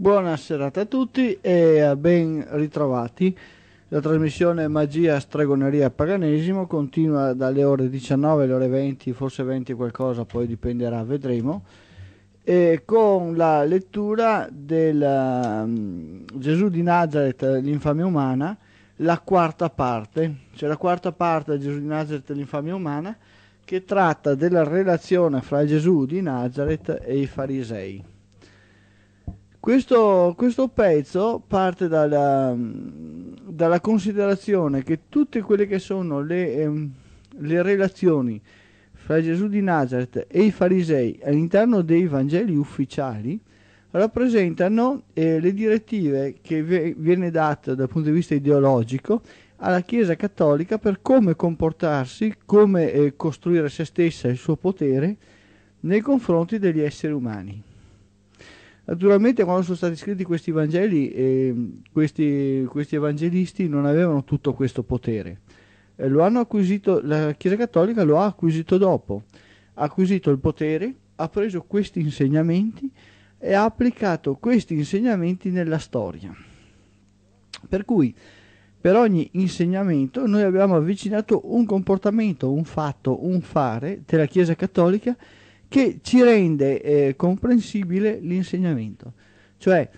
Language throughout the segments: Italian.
Buona serata a tutti e ben ritrovati. La trasmissione Magia, Stregoneria, e Paganesimo continua dalle ore 19 alle ore 20, forse 20 qualcosa, poi dipenderà, vedremo. E con la lettura del um, Gesù di Nazareth, l'infamia umana, la quarta parte. C'è la quarta parte di Gesù di Nazareth, l'infamia umana, che tratta della relazione fra Gesù di Nazareth e i farisei. Questo, questo pezzo parte dalla, dalla, considerazione che tutte quelle che sono le, ehm, le relazioni fra Gesù di Nazareth e i farisei all'interno dei Vangeli ufficiali rappresentano eh, le direttive che v- viene data dal punto di vista ideologico alla Chiesa Cattolica per come comportarsi, come eh, costruire se stessa e il suo potere nei confronti degli esseri umani. Naturalmente quando sono stati scritti questi Vangeli, eh, questi, questi, evangelisti non avevano tutto questo potere. Eh, acquisito, la Chiesa Cattolica lo ha acquisito dopo. Ha acquisito il potere, ha preso questi insegnamenti e ha applicato questi insegnamenti nella storia. Per cui per ogni insegnamento noi abbiamo avvicinato un comportamento, un fatto, un fare della Chiesa Cattolica che ci rende eh, comprensibile l'insegnamento. Cioè,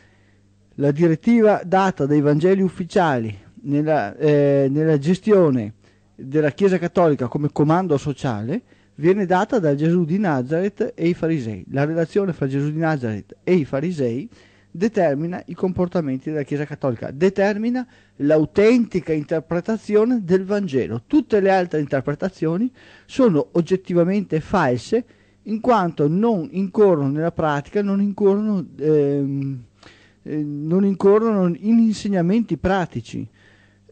la direttiva data dai Vangeli ufficiali nella, eh, nella gestione della Chiesa Cattolica come comando sociale viene data da Gesù di Nazareth e i farisei. La relazione fra Gesù di Nazareth e i farisei determina i comportamenti della Chiesa Cattolica, determina l'autentica interpretazione del Vangelo. Tutte le altre interpretazioni sono oggettivamente false in quanto non incorrono nella pratica, non incorrono, ehm, eh, non incorrono in insegnamenti pratici.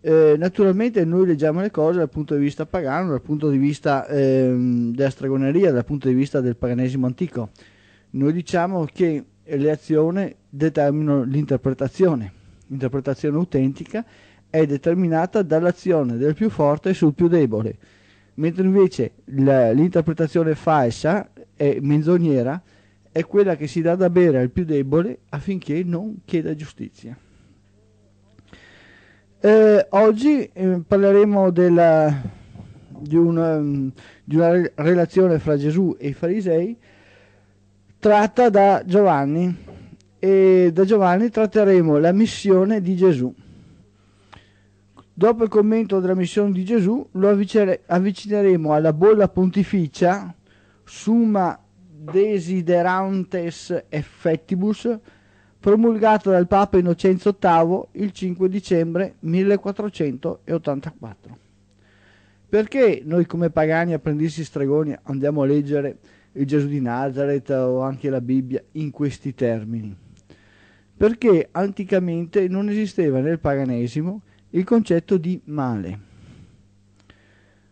Eh, naturalmente noi leggiamo le cose dal punto di vista pagano, dal punto di vista ehm, della stregoneria, dal punto di vista del paganesimo antico. Noi diciamo che le azioni determinano l'interpretazione. L'interpretazione autentica è determinata dall'azione del più forte sul più debole mentre invece l'interpretazione falsa e menzognera è quella che si dà da bere al più debole affinché non chieda giustizia. Eh, oggi eh, parleremo della, di, una, mm, di, una, relazione fra Gesù e i farisei tratta da Giovanni e da Giovanni tratteremo la missione di Gesù. Dopo il commento della missione di Gesù, lo avvicineremo alla bolla pontificia Summa Desiderantes Effettibus, promulgata dal Papa Innocenzo VIII il 5 dicembre 1484. Perché noi come pagani apprendisti stregoni andiamo a leggere il Gesù di Nazareth o anche la Bibbia in questi termini? Perché anticamente non esisteva nel paganesimo il concetto di male.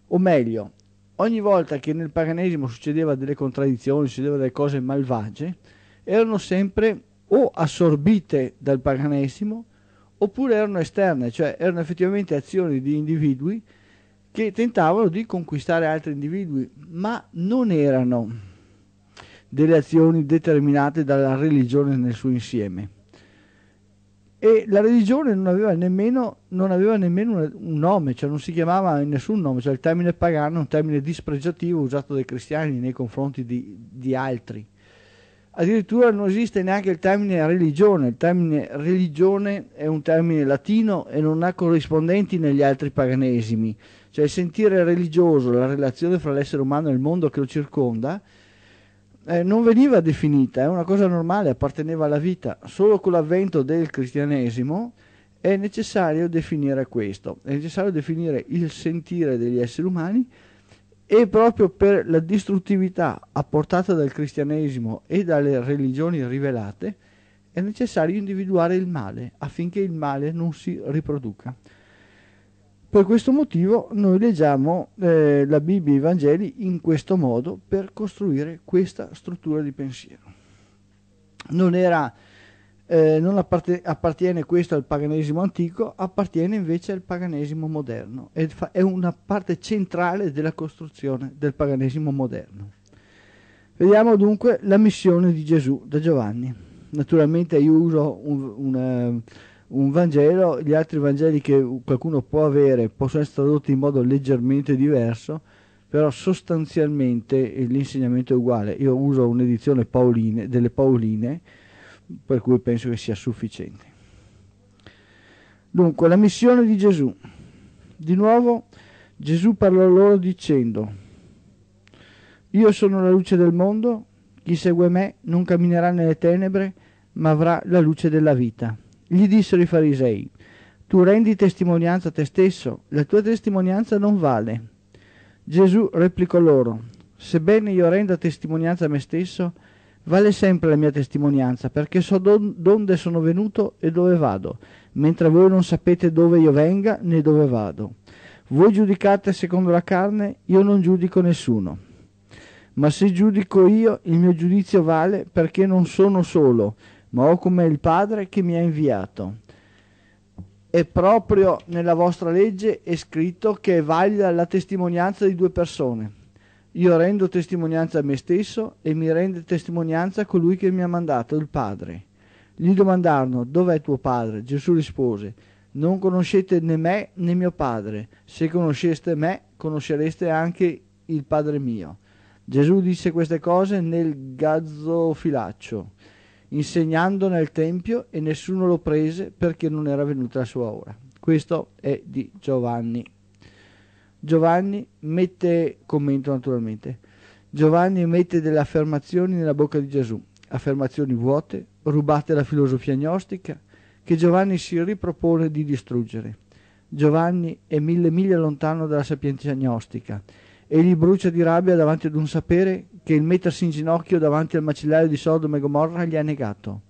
O meglio, ogni volta che nel paganesimo succedeva delle contraddizioni, succedeva delle cose malvagie, erano sempre o assorbite dal paganesimo oppure erano esterne, cioè erano effettivamente azioni di individui che tentavano di conquistare altri individui, ma non erano delle azioni determinate dalla religione nel suo insieme e la religione non aveva nemmeno, non aveva nemmeno un nome, cioè non si chiamava nessun nome, cioè il termine pagano è un termine dispregiativo usato dai cristiani nei confronti di, di altri. Addirittura non esiste neanche il termine religione, il termine religione è un termine latino e non ha corrispondenti negli altri paganesimi, cioè il sentire religioso, la relazione fra l'essere umano e il mondo che lo circonda, eh, non veniva definita, è eh, una cosa normale, apparteneva alla vita. Solo con l'avvento del cristianesimo è necessario definire questo, è necessario definire il sentire degli esseri umani e proprio per la distruttività apportata dal cristianesimo e dalle religioni rivelate è necessario individuare il male affinché il male non si riproduca. Per questo motivo noi leggiamo eh, la Bibbia e i Vangeli in questo modo per costruire questa struttura di pensiero. Non, era, eh, non appartiene questo al paganesimo antico, appartiene invece al paganesimo moderno ed è una parte centrale della costruzione del paganesimo moderno. Vediamo dunque la missione di Gesù da Giovanni. Naturalmente io uso un, un eh, un Vangelo, gli altri Vangeli che qualcuno può avere possono essere tradotti in modo leggermente diverso, però sostanzialmente l'insegnamento è uguale. Io uso un'edizione Pauline, delle Paoline, per cui penso che sia sufficiente. Dunque, la missione di Gesù. Di nuovo Gesù parlò loro dicendo, io sono la luce del mondo, chi segue me non camminerà nelle tenebre, ma avrà la luce della vita. Gli dissero i farisei, tu rendi testimonianza a te stesso, la tua testimonianza non vale. Gesù replicò loro, sebbene io renda testimonianza a me stesso, vale sempre la mia testimonianza, perché so don- donde sono venuto e dove vado, mentre voi non sapete dove io venga né dove vado. Voi giudicate secondo la carne, io non giudico nessuno. Ma se giudico io, il mio giudizio vale perché non sono solo ma ho come il Padre che mi ha inviato. E proprio nella vostra legge è scritto che è valida la testimonianza di due persone. Io rendo testimonianza a me stesso e mi rende testimonianza colui che mi ha mandato, il Padre. Gli domandarono, dov'è tuo Padre? Gesù rispose, non conoscete né me né mio Padre. Se conosceste me, conoscereste anche il Padre mio. Gesù disse queste cose nel gazzofilaccio insegnando nel Tempio e nessuno lo prese perché non era venuta la sua ora. Questo è di Giovanni. Giovanni mette, commento naturalmente, Giovanni mette delle affermazioni nella bocca di Gesù, affermazioni vuote, rubate alla filosofia gnostica, che Giovanni si ripropone di distruggere. Giovanni è mille miglia lontano dalla sapienza gnostica e li brucia di rabbia davanti ad un sapere che il mettersi in ginocchio davanti al macellaio di Sodoma e Gomorra gli ha negato.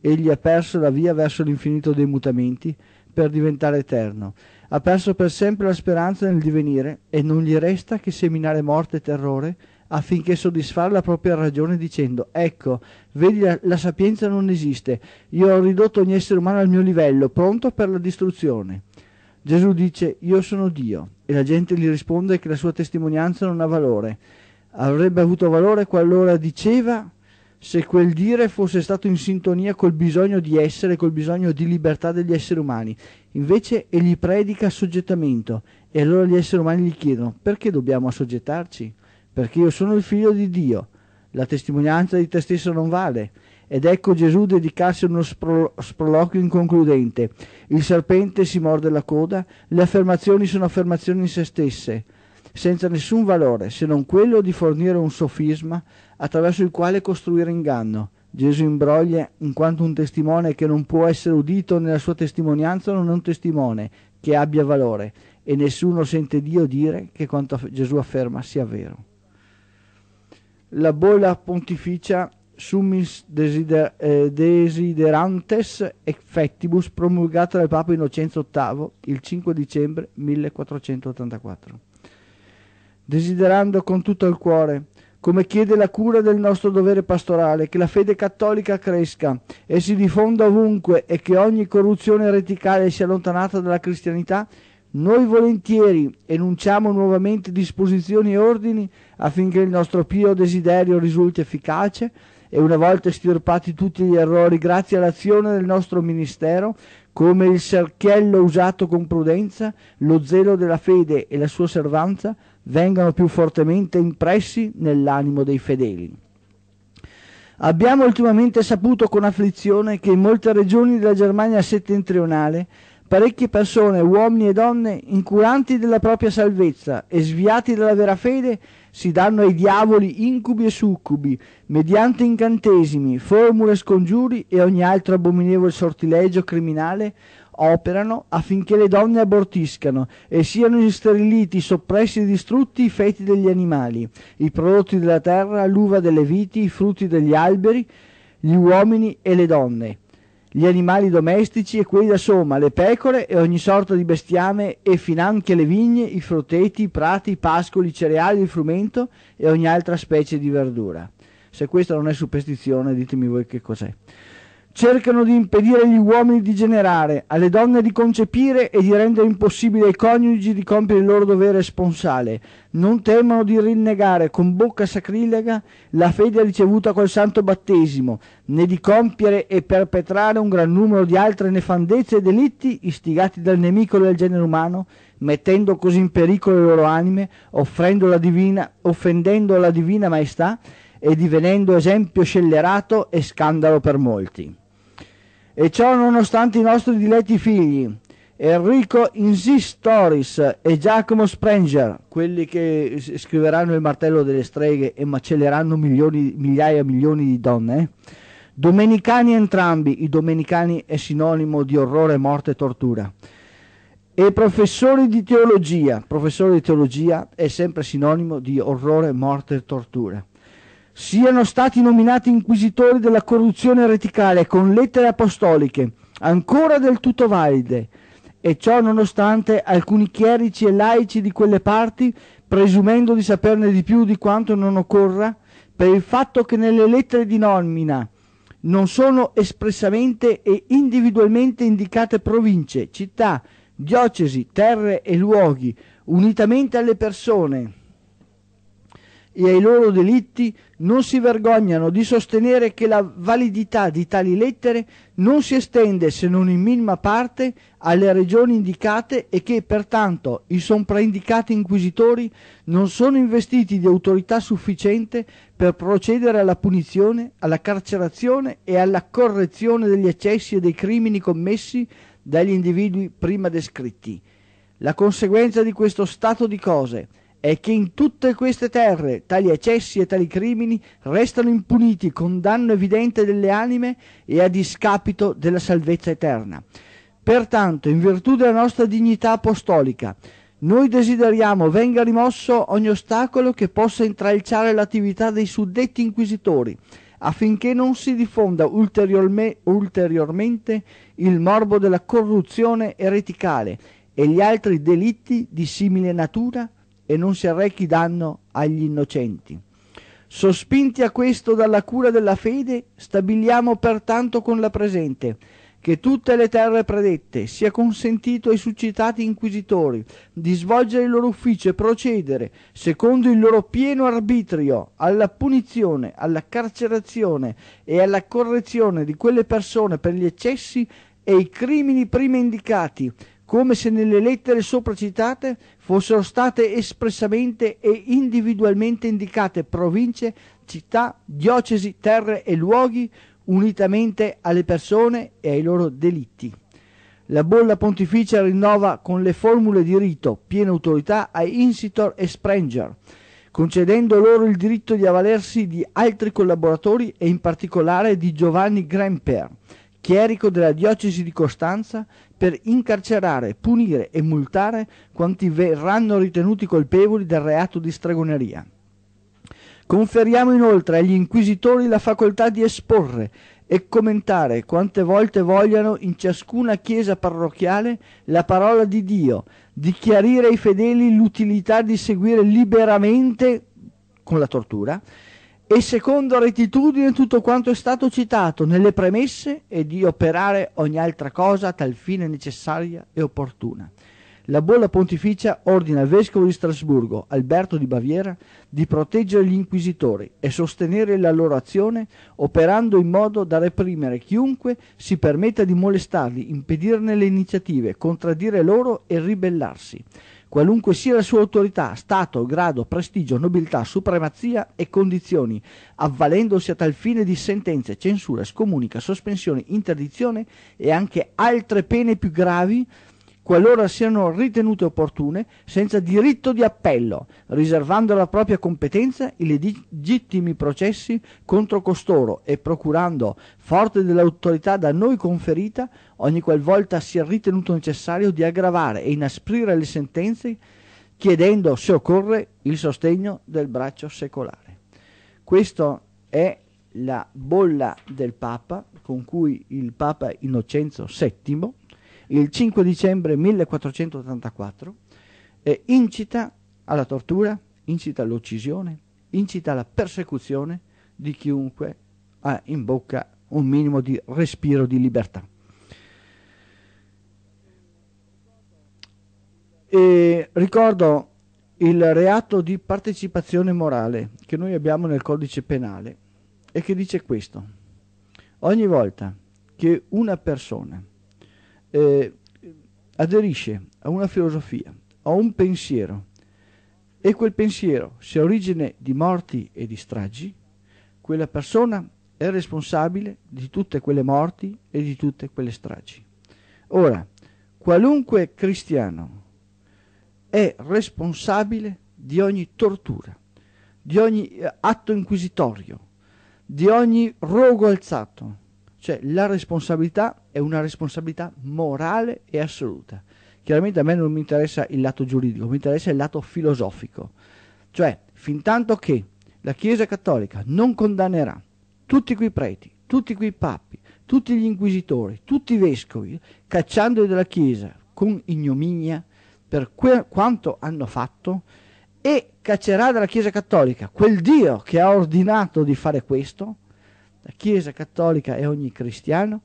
Egli ha perso la via verso l'infinito dei mutamenti per diventare eterno. Ha perso per sempre la speranza nel divenire e non gli resta che seminare morte e terrore affinché soddisfare la propria ragione dicendo ecco, vedi la, la sapienza non esiste, io ho ridotto ogni essere umano al mio livello, pronto per la distruzione. Gesù dice io sono Dio e la gente gli risponde che la sua testimonianza non ha valore. Avrebbe avuto valore qualora diceva se quel dire fosse stato in sintonia col bisogno di essere, col bisogno di libertà degli esseri umani. Invece egli predica assoggettamento e allora gli esseri umani gli chiedono perché dobbiamo assoggettarci? Perché io sono il figlio di Dio, la testimonianza di te stesso non vale. Ed ecco Gesù dedicarsi a uno spro- sproloquio inconcludente. Il serpente si morde la coda, le affermazioni sono affermazioni in se stesse, senza nessun valore se non quello di fornire un sofisma attraverso il quale costruire inganno. Gesù imbroglia in quanto un testimone che non può essere udito nella sua testimonianza non è un testimone che abbia valore e nessuno sente Dio dire che quanto Gesù afferma sia vero. La bolla pontificia summis desider eh, desiderantes effectibus promulgata dal Papa Innocenzo VIII il 5 dicembre 1484. Desiderando con tutto il cuore, come chiede la cura del nostro dovere pastorale, che la fede cattolica cresca e si diffonda ovunque e che ogni corruzione ereticale sia allontanata dalla cristianità, noi volentieri enunciamo nuovamente disposizioni e ordini affinché il nostro pio desiderio risulti efficace e una volta estirpati tutti gli errori grazie all'azione del nostro ministero, come il cerchiello usato con prudenza, lo zelo della fede e la sua servanza vengano più fortemente impressi nell'animo dei fedeli. Abbiamo ultimamente saputo con afflizione che in molte regioni della Germania settentrionale parecchie persone, uomini e donne, incuranti della propria salvezza e sviati dalla vera fede, si danno ai diavoli incubi e succubi, mediante incantesimi, formule scongiuri e ogni altro abominevole sortilegio criminale, operano affinché le donne abortiscano e siano steriliti, soppressi e distrutti i feti degli animali, i prodotti della terra, l'uva delle viti, i frutti degli alberi, gli uomini e le donne gli animali domestici e quelli da soma, le pecore e ogni sorta di bestiame e finanche le vigne, i frutteti, i prati, i pascoli, i cereali, il frumento e ogni altra specie di verdura. Se questa non è superstizione, ditemi voi che cos'è cercano di impedire agli uomini di generare, alle donne di concepire e di rendere impossibile ai coniugi di compiere il loro dovere sponsale. Non temono di rinnegare con bocca sacrilega la fede ricevuta col santo battesimo, né di compiere e perpetrare un gran numero di altre nefandezze e delitti istigati dal nemico del genere umano, mettendo così in pericolo le loro anime, la divina, offendendo la divina maestà e divenendo esempio scellerato e scandalo per molti e ciò nonostante i nostri diletti figli, Enrico Insistoris e Giacomo Sprenger, quelli che scriveranno il martello delle streghe e macelleranno milioni, migliaia e milioni di donne, domenicani entrambi, i domenicani è sinonimo di orrore, morte e tortura, e professori di teologia, professore di teologia è sempre sinonimo di orrore, morte e tortura siano stati nominati inquisitori della corruzione reticale con lettere apostoliche, ancora del tutto valide, e ciò nonostante alcuni chierici e laici di quelle parti, presumendo di saperne di più di quanto non occorra, per il fatto che nelle lettere di nomina non sono espressamente e individualmente indicate province, città, diocesi, terre e luoghi, unitamente alle persone e ai loro delitti non si vergognano di sostenere che la validità di tali lettere non si estende se non in minima parte alle regioni indicate e che pertanto i sopraindicati inquisitori non sono investiti di autorità sufficiente per procedere alla punizione, alla carcerazione e alla correzione degli eccessi e dei crimini commessi dagli individui prima descritti. La conseguenza di questo stato di cose è che in tutte queste terre tali eccessi e tali crimini restano impuniti con danno evidente delle anime e a discapito della salvezza eterna. Pertanto, in virtù della nostra dignità apostolica, noi desideriamo venga rimosso ogni ostacolo che possa intralciare l'attività dei suddetti inquisitori, affinché non si diffonda ulteriorme, ulteriormente il morbo della corruzione ereticale e gli altri delitti di simile natura e non si arrechi danno agli innocenti. Sospinti a questo dalla cura della fede, stabiliamo pertanto con la presente che tutte le terre predette sia consentito ai suscitati inquisitori di svolgere il loro ufficio e procedere, secondo il loro pieno arbitrio, alla punizione, alla carcerazione e alla correzione di quelle persone per gli eccessi e i crimini prima indicati, come se nelle lettere sopra citate fossero state espressamente e individualmente indicate province, città, diocesi, terre e luoghi, unitamente alle persone e ai loro delitti. La bolla pontificia rinnova con le formule di rito piena autorità a insitor e sprenger, concedendo loro il diritto di avvalersi di altri collaboratori e in particolare di Giovanni Gremper, chierico della diocesi di Costanza, per incarcerare, punire e multare quanti verranno ritenuti colpevoli del reato di stregoneria. Conferiamo inoltre agli inquisitori la facoltà di esporre e commentare quante volte vogliano in ciascuna chiesa parrocchiale la parola di Dio, di chiarire ai fedeli l'utilità di seguire liberamente con la tortura e secondo rettitudine tutto quanto è stato citato nelle premesse e di operare ogni altra cosa a tal fine necessaria e opportuna. La bolla pontificia ordina al vescovo di Strasburgo, Alberto di Baviera, di proteggere gli inquisitori e sostenere la loro azione operando in modo da reprimere chiunque si permetta di molestarli, impedirne le iniziative, contraddire loro e ribellarsi qualunque sia la sua autorità, stato, grado, prestigio, nobiltà, supremazia e condizioni, avvalendosi a tal fine di sentenze, censura, scomunica, sospensione, interdizione e anche altre pene più gravi qualora siano ritenute opportune, senza diritto di appello, riservando alla propria competenza i legittimi processi contro costoro e procurando, forte dell'autorità da noi conferita, ogni qualvolta sia ritenuto necessario di aggravare e inasprire le sentenze, chiedendo, se occorre, il sostegno del braccio secolare. Questa è la bolla del Papa con cui il Papa Innocenzo VII il 5 dicembre 1484, eh, incita alla tortura, incita all'uccisione, incita alla persecuzione di chiunque ha in bocca un minimo di respiro di libertà. E ricordo il reato di partecipazione morale che noi abbiamo nel codice penale e che dice questo. Ogni volta che una persona eh, aderisce a una filosofia, a un pensiero, e quel pensiero, se ha origine di morti e di stragi, quella persona è responsabile di tutte quelle morti e di tutte quelle stragi. Ora, qualunque cristiano è responsabile di ogni tortura, di ogni eh, atto inquisitorio, di ogni rogo alzato, cioè la responsabilità è una responsabilità morale e assoluta. Chiaramente a me non mi interessa il lato giuridico, mi interessa il lato filosofico. Cioè, fin tanto che la Chiesa Cattolica non condannerà tutti quei preti, tutti quei papi, tutti gli inquisitori, tutti i vescovi, cacciandoli dalla Chiesa con ignominia per que- quanto hanno fatto, e caccerà dalla Chiesa Cattolica quel Dio che ha ordinato di fare questo, la Chiesa Cattolica e ogni cristiano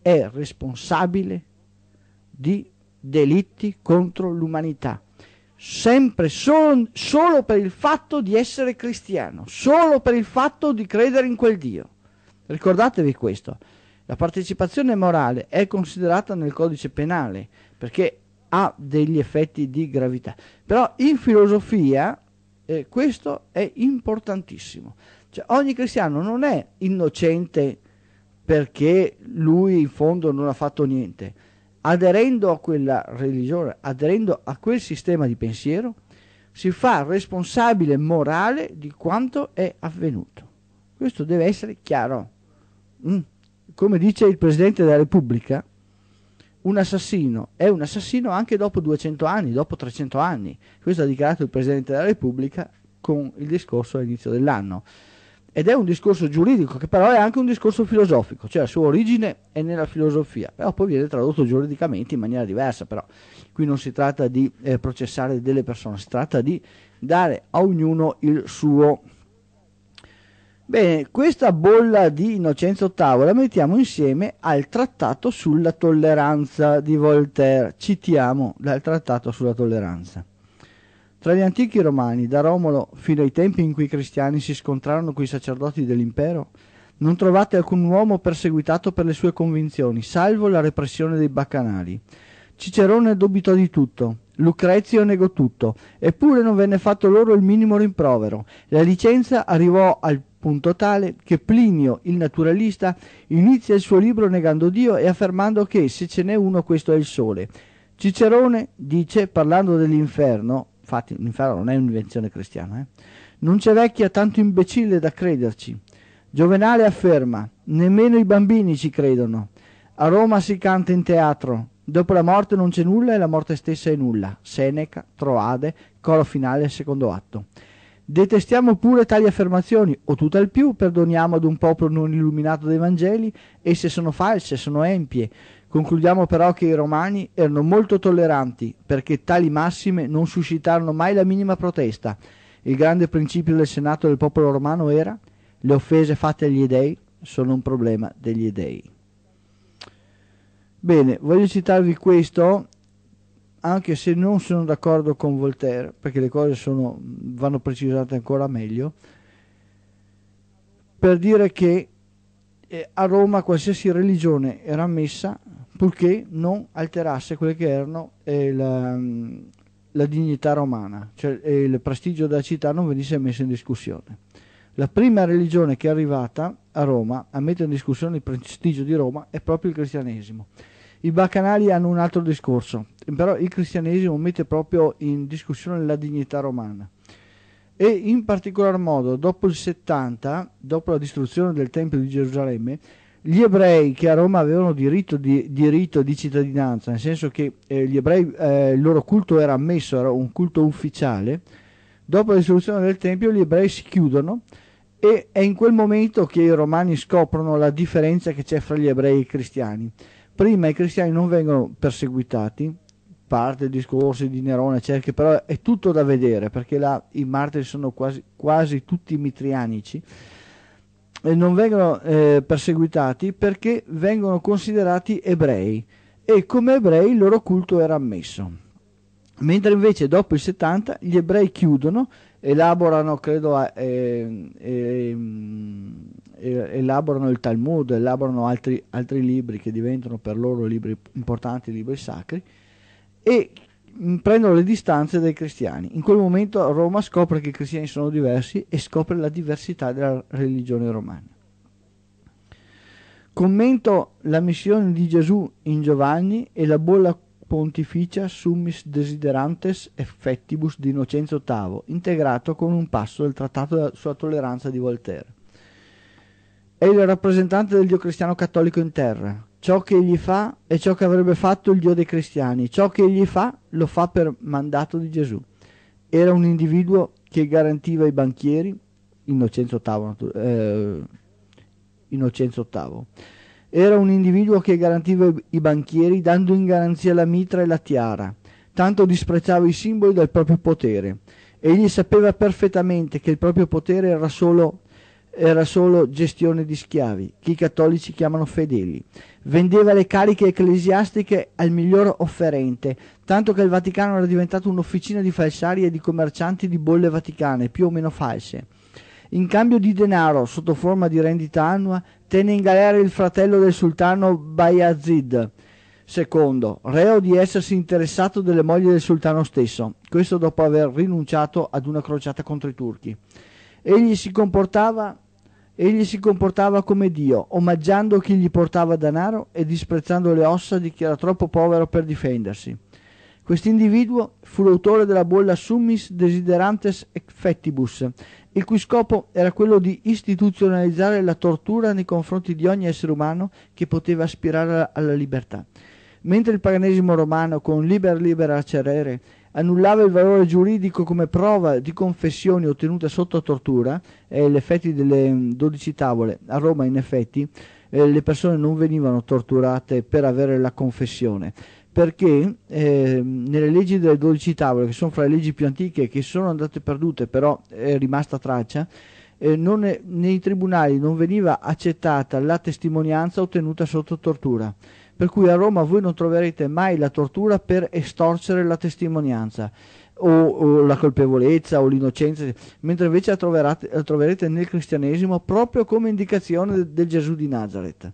è responsabile di delitti contro l'umanità, sempre sol solo per il fatto di essere cristiano, solo per il fatto di credere in quel Dio. Ricordatevi questo, la partecipazione morale è considerata nel codice penale perché ha degli effetti di gravità, però in filosofia eh, questo è importantissimo, cioè, ogni cristiano non è innocente perché lui in fondo non ha fatto niente. Aderendo a quella religione, aderendo a quel sistema di pensiero, si fa responsabile morale di quanto è avvenuto. Questo deve essere chiaro. Mm. Come dice il Presidente della Repubblica, un assassino è un assassino anche dopo 200 anni, dopo 300 anni. Questo ha dichiarato il Presidente della Repubblica con il discorso all'inizio dell'anno ed è un discorso giuridico che però è anche un discorso filosofico, cioè la sua origine è nella filosofia, però poi viene tradotto giuridicamente in maniera diversa, però qui non si tratta di eh, processare delle persone, si tratta di dare a ognuno il suo. Bene, questa bolla di Innocenzo VIII la mettiamo insieme al trattato sulla tolleranza di Voltaire, citiamo dal trattato sulla tolleranza. Tra gli antichi romani, da Romolo fino ai tempi in cui i cristiani si scontrarono coi sacerdoti dell'impero, non trovate alcun uomo perseguitato per le sue convinzioni, salvo la repressione dei baccanali. Cicerone dubitò di tutto, Lucrezio negò tutto, eppure non venne fatto loro il minimo rimprovero. La licenza arrivò al punto tale che Plinio, il naturalista, inizia il suo libro negando Dio e affermando che se ce n'è uno questo è il sole. Cicerone dice, parlando dell'inferno, infatti l'inferno non è un'invenzione cristiana, eh? non c'è vecchia tanto imbecille da crederci. Giovenale afferma, nemmeno i bambini ci credono. A Roma si canta in teatro, dopo la morte non c'è nulla e la morte stessa è nulla. Seneca, Troade, coro finale e secondo atto. Detestiamo pure tali affermazioni, o tutt'al più perdoniamo ad un popolo non illuminato dai Vangeli, esse sono false, sono empie, Concludiamo però che i romani erano molto tolleranti perché tali massime non suscitarono mai la minima protesta. Il grande principio del Senato del popolo romano era le offese fatte agli dei sono un problema degli dei. Bene, voglio citarvi questo anche se non sono d'accordo con Voltaire, perché le cose sono, vanno precisate ancora meglio, per dire che eh, a Roma qualsiasi religione era ammessa purché non alterasse quelle che erano eh, la, la, dignità romana, cioè eh, il prestigio della città non venisse messo in discussione. La prima religione che è arrivata a Roma a mettere in discussione il prestigio di Roma è proprio il cristianesimo. I bacanali hanno un altro discorso, però il cristianesimo mette proprio in discussione la dignità romana. E in particolar modo, dopo il 70, dopo la distruzione del Tempio di Gerusalemme, gli ebrei che a Roma avevano diritto di, diritto di cittadinanza, nel senso che eh, ebrei, eh, il loro culto era ammesso, era un culto ufficiale, dopo la distruzione del Tempio gli ebrei si chiudono e è in quel momento che i romani scoprono la differenza che c'è fra gli ebrei e i cristiani. Prima i cristiani non vengono perseguitati, parte i discorsi di Nerone, cerchi, però è tutto da vedere perché là i martiri sono quasi, quasi tutti mitrianici non vengono eh, perseguitati perché vengono considerati ebrei e come ebrei il loro culto era ammesso. Mentre invece dopo il 70 gli ebrei chiudono, elaborano, credo, eh, eh, elaborano il Talmud, elaborano altri, altri libri che diventano per loro libri importanti, libri sacri, e Mm, prendono le distanze dai cristiani. In quel momento Roma scopre che i cristiani sono diversi e scopre la diversità della religione romana. Commento la missione di Gesù in Giovanni e la bolla pontificia Summis Desiderantes Effectibus di Innocenzo VIII, integrato con un passo del trattato sulla tolleranza di Voltaire. È il rappresentante del dio cristiano cattolico in terra, Ciò che egli fa è ciò che avrebbe fatto il Dio dei cristiani. Ciò che egli fa lo fa per mandato di Gesù. Era un individuo che garantiva i banchieri, Innocenzo VIII, eh, Innocenzo VIII. Era un individuo che garantiva i banchieri dando in garanzia la mitra e la tiara. Tanto disprezzava i simboli del proprio potere. Egli sapeva perfettamente che il proprio potere era solo era solo gestione di schiavi, che i cattolici chiamano fedeli. Vendeva le cariche ecclesiastiche al miglior offerente, tanto che il Vaticano era diventato un'officina di falsari e di commercianti di bolle vaticane, più o meno false. In cambio di denaro, sotto forma di rendita annua, tenne in galera il fratello del sultano Bayazid II, reo di essersi interessato delle mogli del sultano stesso, questo dopo aver rinunciato ad una crociata contro i turchi. Egli si comportava Egli si comportava come Dio, omaggiando chi gli portava denaro e disprezzando le ossa di chi era troppo povero per difendersi. Quest'individuo fu l'autore della bolla Summis Desiderantes Effectibus, il cui scopo era quello di istituzionalizzare la tortura nei confronti di ogni essere umano che poteva aspirare alla libertà. Mentre il paganesimo romano, con liber libera cerere, annullava il valore giuridico come prova di confessioni ottenute sotto tortura e eh, gli effetti delle 12 mm, tavole. A Roma, in effetti, eh, le persone non venivano torturate per avere la confessione, perché eh, nelle leggi delle 12 tavole, che sono fra le leggi più antiche, che sono andate perdute, però è rimasta traccia, eh, è, nei tribunali non veniva accettata la testimonianza ottenuta sotto tortura per cui a Roma voi non troverete mai la tortura per estorcere la testimonianza o, o la colpevolezza o l'innocenza, mentre invece la, la, troverete nel cristianesimo proprio come indicazione del Gesù di Nazareth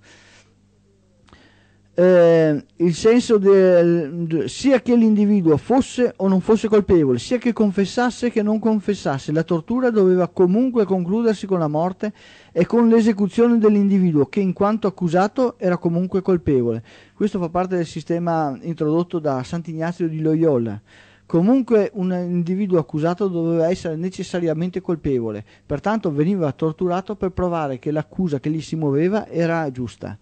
eh, il senso del, sia che l'individuo fosse o non fosse colpevole, sia che confessasse che non confessasse, la tortura doveva comunque concludersi con la morte e con l'esecuzione dell'individuo che in quanto accusato era comunque colpevole. Questo fa parte del sistema introdotto da Sant'Ignazio di Loyola. Comunque un individuo accusato doveva essere necessariamente colpevole, pertanto veniva torturato per provare che l'accusa che gli si muoveva era giusta.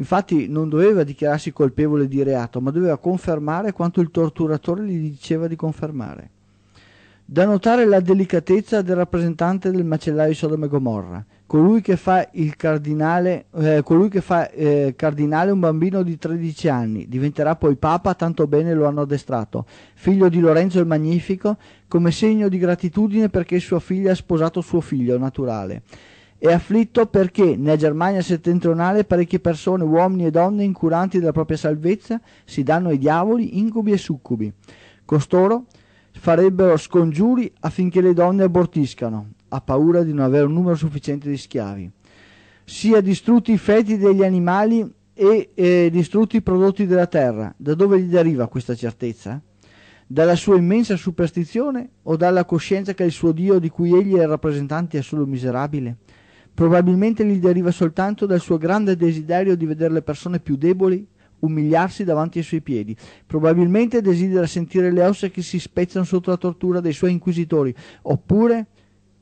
Infatti non doveva dichiararsi colpevole di reato, ma doveva confermare quanto il torturatore gli diceva di confermare. Da notare la delicatezza del rappresentante del macellaio Sodome Gomorra, colui che fa, cardinale, eh, colui che fa eh, cardinale un bambino di 13 anni, diventerà poi papa, tanto bene lo hanno addestrato, figlio di Lorenzo il Magnifico, come segno di gratitudine perché sua figlia ha sposato suo figlio naturale. È afflitto perché nella Germania settentrionale parecchie persone, uomini e donne incuranti della propria salvezza, si danno ai diavoli, incubi e succubi. Costoro farebbero scongiuri affinché le donne abortiscano, a paura di non avere un numero sufficiente di schiavi. Sia distrutti i feti degli animali e eh, distrutti i prodotti della terra. Da dove gli deriva questa certezza? Dalla sua immensa superstizione o dalla coscienza che il suo Dio, di cui egli è il rappresentante, è solo miserabile? Probabilmente gli deriva soltanto dal suo grande desiderio di vedere le persone più deboli umiliarsi davanti ai suoi piedi. Probabilmente desidera sentire le ossa che si spezzano sotto la tortura dei suoi inquisitori, oppure,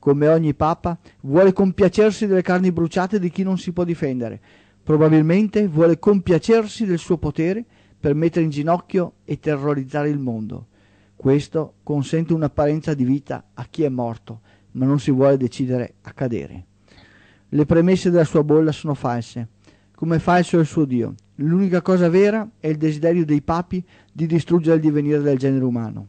come ogni papa, vuole compiacersi delle carni bruciate di chi non si può difendere. Probabilmente vuole compiacersi del suo potere per mettere in ginocchio e terrorizzare il mondo. Questo consente un'apparenza di vita a chi è morto, ma non si vuole decidere a cadere. Le premesse della sua bolla sono false, come falso è il suo Dio. L'unica cosa vera è il desiderio dei papi di distruggere il divenire del genere umano.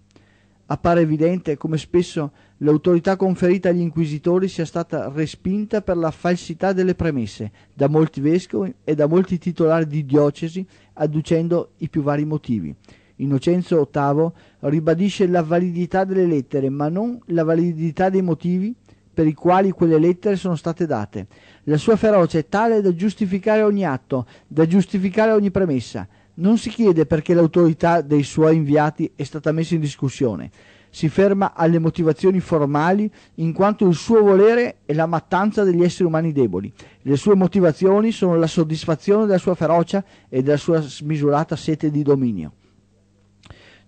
Appare evidente come spesso l'autorità conferita agli inquisitori sia stata respinta per la falsità delle premesse da molti vescovi e da molti titolari di diocesi, adducendo i più vari motivi. Innocenzo VIII ribadisce la validità delle lettere, ma non la validità dei motivi per i quali quelle lettere sono state date. La sua ferocia è tale da giustificare ogni atto, da giustificare ogni premessa. Non si chiede perché l'autorità dei suoi inviati è stata messa in discussione. Si ferma alle motivazioni formali in quanto il suo volere è la mattanza degli esseri umani deboli. Le sue motivazioni sono la soddisfazione della sua ferocia e della sua smisurata sete di dominio.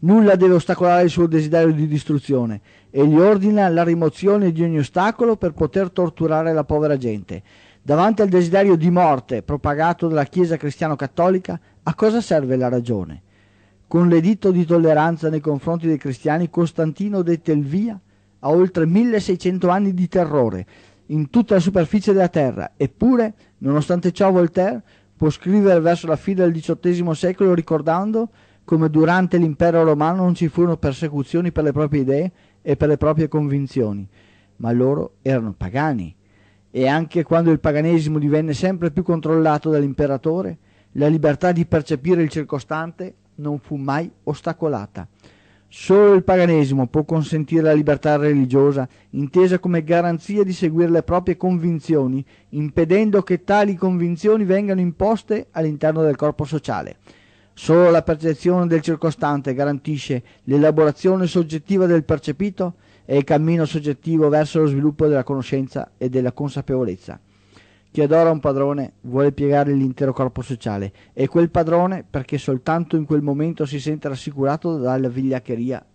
Nulla deve ostacolare il suo desiderio di distruzione e gli ordina la rimozione di ogni ostacolo per poter torturare la povera gente. Davanti al desiderio di morte propagato dalla Chiesa cristiano-cattolica, a cosa serve la ragione? Con l'editto di tolleranza nei confronti dei cristiani, Costantino dette il via a oltre 1600 anni di terrore in tutta la superficie della terra, eppure, nonostante ciò, Voltaire può scrivere verso la fine del XVIII secolo ricordando come durante l'impero romano non ci furono persecuzioni per le proprie idee e per le proprie convinzioni, ma loro erano pagani. E anche quando il paganesimo divenne sempre più controllato dall'imperatore, la libertà di percepire il circostante non fu mai ostacolata. Solo il paganesimo può consentire la libertà religiosa, intesa come garanzia di seguire le proprie convinzioni, impedendo che tali convinzioni vengano imposte all'interno del corpo sociale. Solo la percezione del circostante garantisce l'elaborazione soggettiva del percepito e il cammino soggettivo verso lo sviluppo della conoscenza e della consapevolezza. Chi adora un padrone vuole piegare l'intero corpo sociale e quel padrone perché soltanto in quel momento si sente rassicurato dalla vigliaccheria.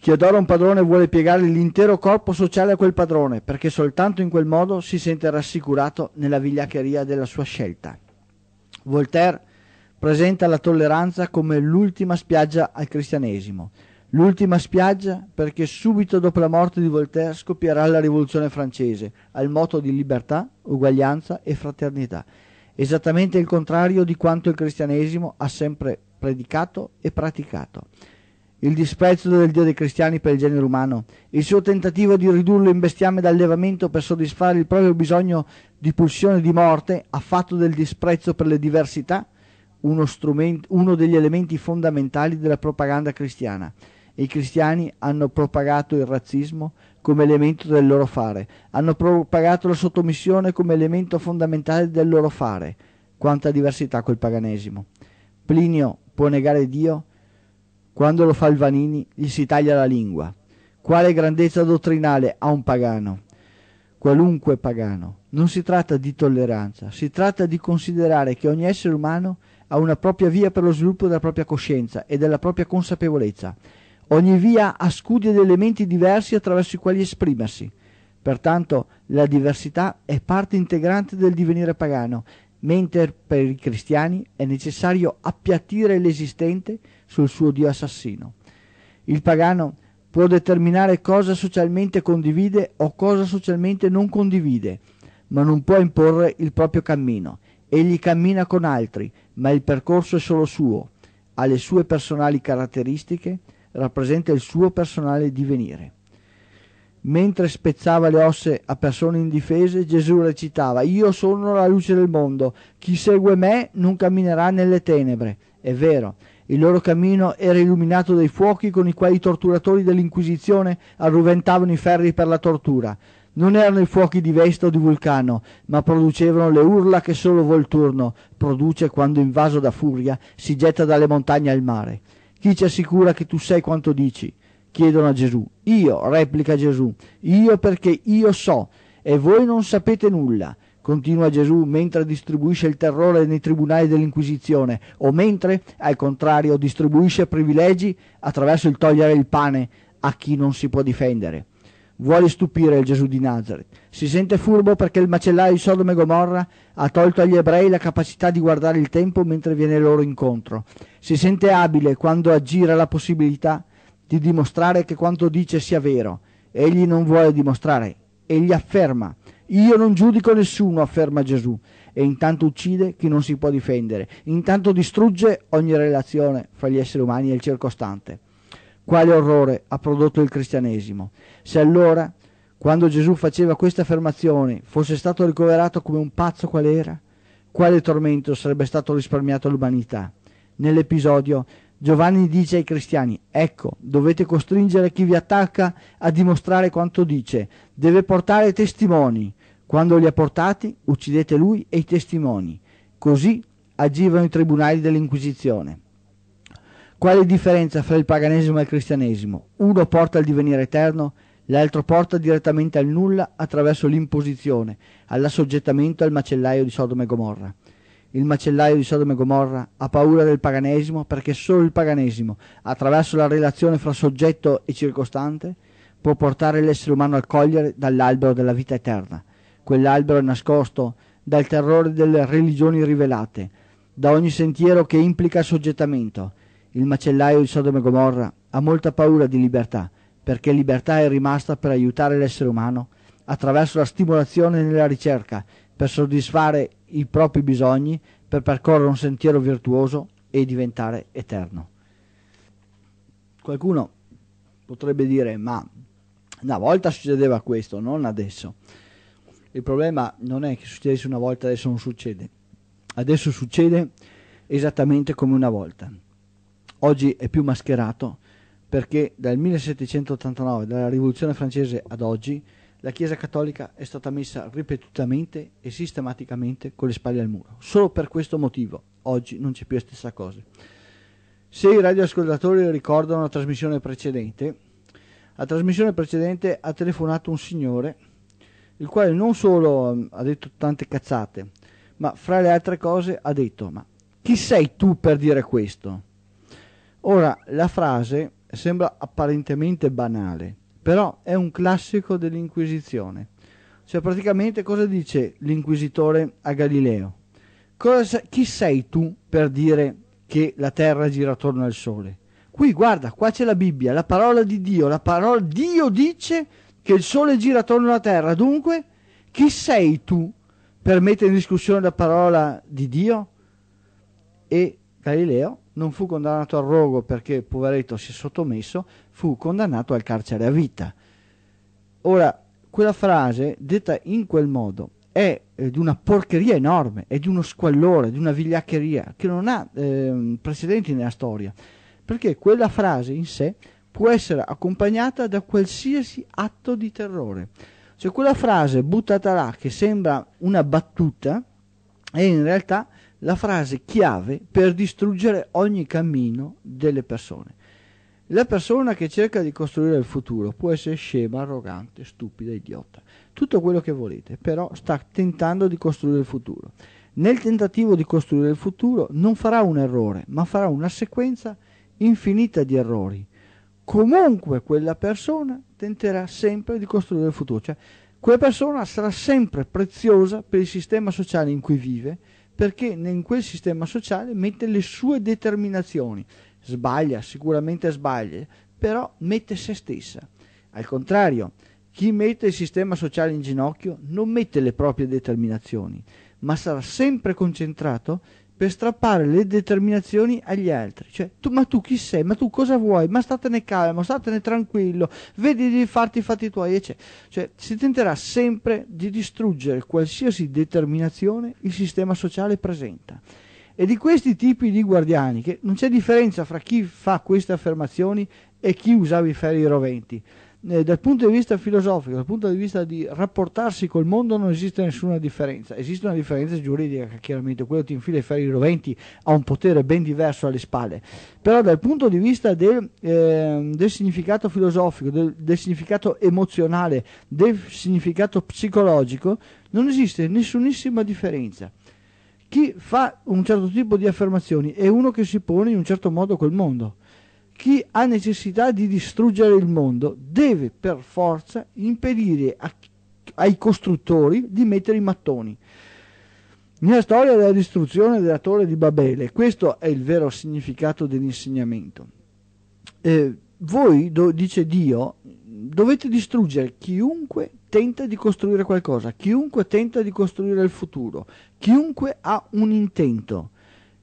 Chi adora un padrone vuole piegare l'intero corpo sociale a quel padrone perché soltanto in quel modo si sente rassicurato nella vigliaccheria della sua scelta. Voltaire presenta la tolleranza come l'ultima spiaggia al cristianesimo. L'ultima spiaggia perché subito dopo la morte di Voltaire scoppierà la rivoluzione francese, al moto di libertà, uguaglianza e fraternità, esattamente il contrario di quanto il cristianesimo ha sempre predicato e praticato. Il disprezzo del Dio dei cristiani per il genere umano, il suo tentativo di ridurlo in bestiame d'allevamento per soddisfare il proprio bisogno di pulsione di morte, ha fatto del disprezzo per le diversità uno, uno degli elementi fondamentali della propaganda cristiana. I cristiani hanno propagato il razzismo come elemento del loro fare, hanno propagato la sottomissione come elemento fondamentale del loro fare. Quanta diversità col paganesimo. Plinio può negare Dio? Quando lo fa il Vanini gli si taglia la lingua. Quale grandezza dottrinale ha un pagano? Qualunque pagano. Non si tratta di tolleranza, si tratta di considerare che ogni essere umano ha una propria via per lo sviluppo della propria coscienza e della propria consapevolezza. Ogni via ha scudi ed elementi diversi attraverso i quali esprimersi. Pertanto la diversità è parte integrante del divenire pagano, mentre per i cristiani è necessario appiattire l'esistente sul suo Dio assassino. Il pagano può determinare cosa socialmente condivide o cosa socialmente non condivide, ma non può imporre il proprio cammino. Egli cammina con altri, ma il percorso è solo suo, ha le sue personali caratteristiche, rappresenta il suo personale divenire. Mentre spezzava le osse a persone indifese, Gesù recitava Io sono la luce del mondo, chi segue me non camminerà nelle tenebre. È vero, il loro cammino era illuminato dai fuochi con i quali i torturatori dell'Inquisizione arruventavano i ferri per la tortura, non erano i fuochi di Vesta o di Vulcano, ma producevano le urla che solo Volturno produce quando, invaso da furia, si getta dalle montagne al mare. Chi ci assicura che tu sai quanto dici? Chiedono a Gesù. Io, replica Gesù, io perché io so, e voi non sapete nulla continua Gesù mentre distribuisce il terrore nei tribunali dell'Inquisizione, o mentre, al contrario, distribuisce privilegi attraverso il togliere il pane a chi non si può difendere. Vuole stupire il Gesù di Nazareth. Si sente furbo perché il macellaio di Sodome e Gomorra ha tolto agli ebrei la capacità di guardare il tempo mentre viene loro incontro. Si sente abile quando aggira la possibilità di dimostrare che quanto dice sia vero. Egli non vuole dimostrare, egli afferma. Io non giudico nessuno, afferma Gesù, e intanto uccide chi non si può difendere, intanto distrugge ogni relazione fra gli esseri umani e il circostante quale orrore ha prodotto il cristianesimo. Se allora, quando Gesù faceva queste affermazioni, fosse stato ricoverato come un pazzo qual era, quale tormento sarebbe stato risparmiato all'umanità? Nell'episodio Giovanni dice ai cristiani, ecco, dovete costringere chi vi attacca a dimostrare quanto dice, deve portare testimoni. Quando li ha portati, uccidete lui e i testimoni. Così agivano i tribunali dell'Inquisizione. Quale differenza fra il paganesimo e il cristianesimo? Uno porta al divenire eterno, l'altro porta direttamente al nulla attraverso l'imposizione, all'assoggettamento al macellaio di Sodoma e Gomorra. Il macellaio di Sodoma e Gomorra ha paura del paganesimo perché solo il paganesimo, attraverso la relazione fra soggetto e circostante, può portare l'essere umano a cogliere dall'albero della vita eterna. Quell'albero è nascosto dal terrore delle religioni rivelate, da ogni sentiero che implica soggettamento, il macellaio di Sodoma e Gomorra ha molta paura di libertà, perché libertà è rimasta per aiutare l'essere umano attraverso la stimolazione nella ricerca, per soddisfare i propri bisogni, per percorrere un sentiero virtuoso e diventare eterno. Qualcuno potrebbe dire, ma una volta succedeva questo, non adesso. Il problema non è che succedesse una volta, adesso non succede. Adesso succede esattamente come una volta oggi è più mascherato perché dal 1789, dalla rivoluzione francese ad oggi, la Chiesa Cattolica è stata messa ripetutamente e sistematicamente con le spalle al muro. Solo per questo motivo oggi non c'è più la stessa cosa. Se i radioascoltatori ricordano la trasmissione precedente, la trasmissione precedente ha telefonato un signore il quale non solo mm, ha detto tante cazzate, ma fra le altre cose ha detto: Ma chi sei tu per dire questo? Ora, la frase sembra apparentemente banale, però è un classico dell'Inquisizione. Cioè, praticamente cosa dice l'inquisitore a Galileo? Cosa, chi sei tu per dire che la Terra gira attorno al Sole? Qui, guarda, qua c'è la Bibbia, la parola di Dio, la parola Dio dice che il Sole gira attorno alla Terra, dunque chi sei tu per mettere in discussione la parola di Dio? E Galileo non fu condannato al rogo perché poveretto si è sottomesso, fu condannato al carcere a vita. Ora, quella frase detta in quel modo è eh, di una porcheria enorme, è di uno squallore, di una vigliaccheria che non ha eh, precedenti nella storia, perché quella frase in sé può essere accompagnata da qualsiasi atto di terrore. Cioè quella frase buttata là che sembra una battuta è in realtà la frase chiave per distruggere ogni cammino delle persone. La persona che cerca di costruire il futuro può essere scema, arrogante, stupida, idiota, tutto quello che volete, però sta tentando di costruire il futuro. Nel tentativo di costruire il futuro non farà un errore, ma farà una sequenza infinita di errori. Comunque quella persona tenterà sempre di costruire il futuro, cioè quella persona sarà sempre preziosa per il sistema sociale in cui vive, perché in quel sistema sociale mette le sue determinazioni. Sbaglia, sicuramente sbaglia, però mette se stessa. Al contrario, chi mette il sistema sociale in ginocchio non mette le proprie determinazioni, ma sarà sempre concentrato per strappare le determinazioni agli altri. Cioè, tu, ma tu chi sei? Ma tu cosa vuoi? Ma statene calmo, statene tranquillo, vedi di farti i fatti tuoi, eccetera. Cioè, si tenterà sempre di distruggere qualsiasi determinazione il sistema sociale presenta. E di questi tipi di guardiani, che non c'è differenza fra chi fa queste affermazioni e chi usava i ferri roventi, eh, dal punto di vista filosofico, dal punto di vista di rapportarsi col mondo non esiste nessuna differenza, esiste una differenza giuridica chiaramente quello ti infila i ferri roventi ha un potere ben diverso alle spalle, però dal punto di vista del, eh, del significato filosofico, del, del significato emozionale, del significato psicologico non esiste nessunissima differenza chi fa un certo tipo di affermazioni è uno che si pone in un certo modo col mondo chi ha necessità di distruggere il mondo deve per forza impedire a, ai costruttori di mettere i mattoni. Nella storia della distruzione della torre di Babele, questo è il vero significato dell'insegnamento. Eh, voi, do, dice Dio, dovete distruggere chiunque tenta di costruire qualcosa, chiunque tenta di costruire il futuro, chiunque ha un intento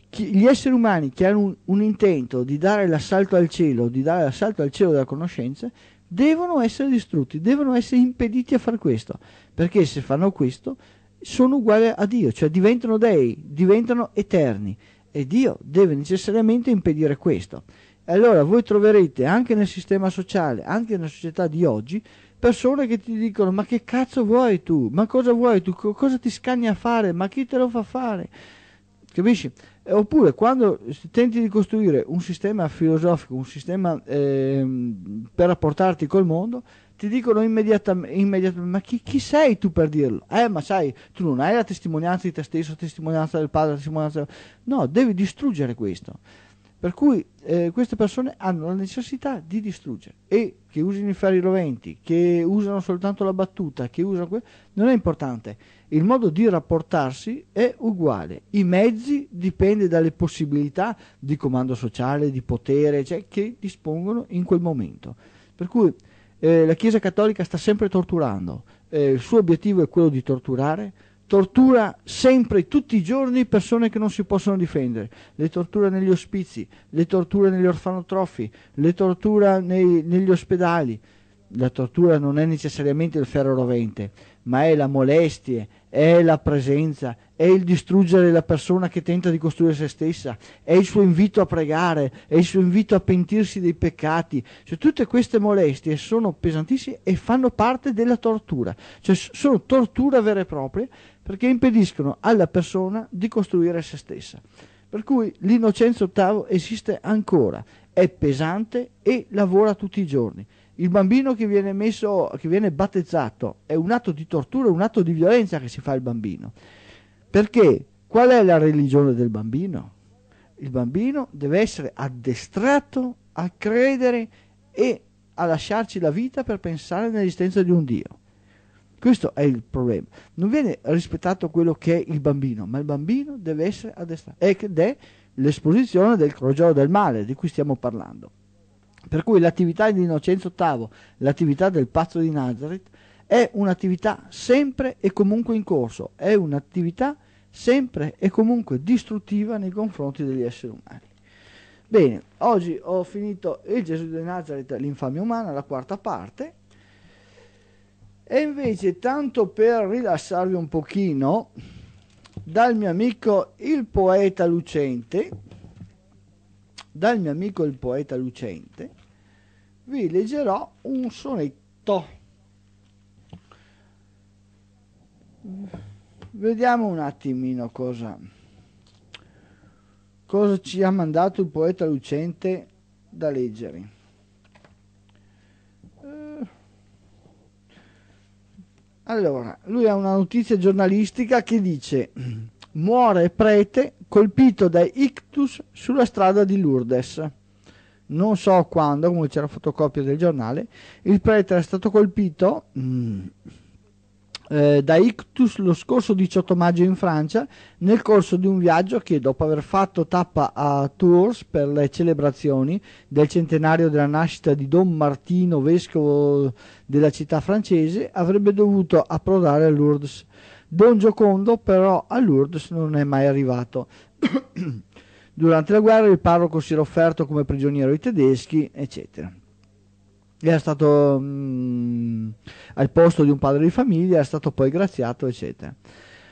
chi, gli esseri umani che hanno un, un, intento di dare l'assalto al cielo, di dare l'assalto al cielo della conoscenza, devono essere distrutti, devono essere impediti a fare questo, perché se fanno questo sono uguali a Dio, cioè diventano dei, diventano eterni e Dio deve necessariamente impedire questo. Allora voi troverete anche nel sistema sociale, anche nella società di oggi, persone che ti dicono ma che cazzo vuoi tu, ma cosa vuoi tu, cosa ti scanni a fare, ma chi te lo fa fare, capisci? oppure quando tenti di costruire un sistema filosofico, un sistema eh, per rapportarti col mondo, ti dicono immediatamente, immediatamente ma chi, chi, sei tu per dirlo? Eh, ma sai, tu non hai la testimonianza di te stesso, la testimonianza del padre, la testimonianza... No, devi distruggere questo. Per cui eh, queste persone hanno la necessità di distruggere e che usino i ferri roventi, che usano soltanto la battuta, che usano que- non è importante. Il modo di rapportarsi è uguale. I mezzi dipende dalle possibilità di comando sociale, di potere, cioè, che dispongono in quel momento. Per cui eh, la Chiesa Cattolica sta sempre torturando. Eh, il suo obiettivo è quello di torturare tortura sempre, tutti i giorni, persone che non si possono difendere, le torture negli ospizi, le torture negli orfanotrofi, le torture nei, negli ospedali. La tortura non è necessariamente il ferro rovente, ma è la molestia, è la presenza, è il distruggere la persona che tenta di costruire se stessa, è il suo invito a pregare, è il suo invito a pentirsi dei peccati. Cioè, tutte queste molestie sono pesantissime e fanno parte della tortura, cioè sono tortura vera e propria perché impediscono alla persona di costruire se stessa. Per cui l'innocenza ottavo esiste ancora, è pesante e lavora tutti i giorni. Il bambino che viene, messo, che viene battezzato è un atto di tortura, un atto di violenza che si fa al bambino. Perché qual è la religione del bambino? Il bambino deve essere addestrato a credere e a lasciarci la vita per pensare nell'esistenza di un Dio. Questo è il problema. Non viene rispettato quello che è il bambino, ma il bambino deve essere addestrato. Ed è l'esposizione del crogiolo del male di cui stiamo parlando. Per cui l'attività di Innocenzo VIII, l'attività del pazzo di Nazareth, è un'attività sempre e comunque in corso, è un'attività sempre e comunque distruttiva nei confronti degli esseri umani. Bene, oggi ho finito il Gesù di Nazareth, l'infamia umana, la quarta parte. E invece, tanto per rilassarvi un pochino, dal mio amico il poeta lucente, dal mio amico il poeta lucente, vi leggerò un sonetto. Vediamo un attimino cosa, cosa ci ha mandato il poeta lucente da leggere. Allora, lui ha una notizia giornalistica che dice muore prete colpito da ictus sulla strada di Lourdes. Non so quando, comunque c'era fotocopia del giornale, il prete era stato colpito mh, mm, eh, da Ictus lo scorso 18 maggio in Francia nel corso di un viaggio che dopo aver fatto tappa a Tours per le celebrazioni del centenario della nascita di Don Martino, vescovo della città francese, avrebbe dovuto approdare a Lourdes. Don Giocondo però a Lourdes non è mai arrivato. Durante la guerra il parroco si era offerto come prigioniero ai tedeschi, eccetera era stato mh, mm, al posto di un padre di famiglia, era stato poi graziato, eccetera.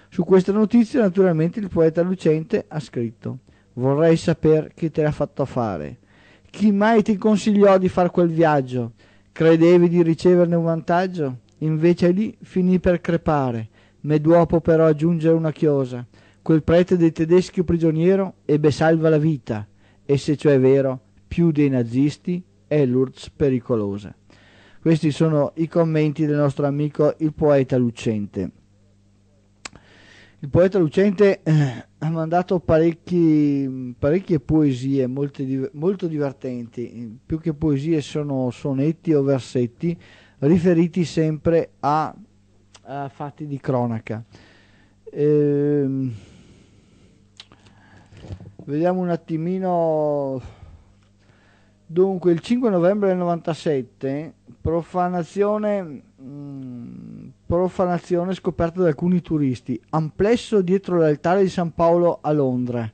Su questa notizia naturalmente il poeta lucente ha scritto Vorrei sapere chi te l'ha fatto fare, chi mai ti consigliò di far quel viaggio, credevi di riceverne un vantaggio? Invece lì finì per crepare, me dopo però aggiungere una chiosa. Quel prete dei tedeschi prigioniero ebbe salva la vita, e se ciò cioè è vero, più dei nazisti e Elurz pericolose. Questi sono i commenti del nostro amico il poeta Lucente. Il poeta Lucente eh, ha mandato parecchie poesie molte, molto divertenti, più che poesie sono sonetti o versetti riferiti sempre a, a fatti di cronaca. Eh, vediamo un attimino Dunque, il 5 novembre del 97, profanazione, mh, mm, profanazione scoperta da alcuni turisti, amplesso dietro l'altare di San Paolo a Londra.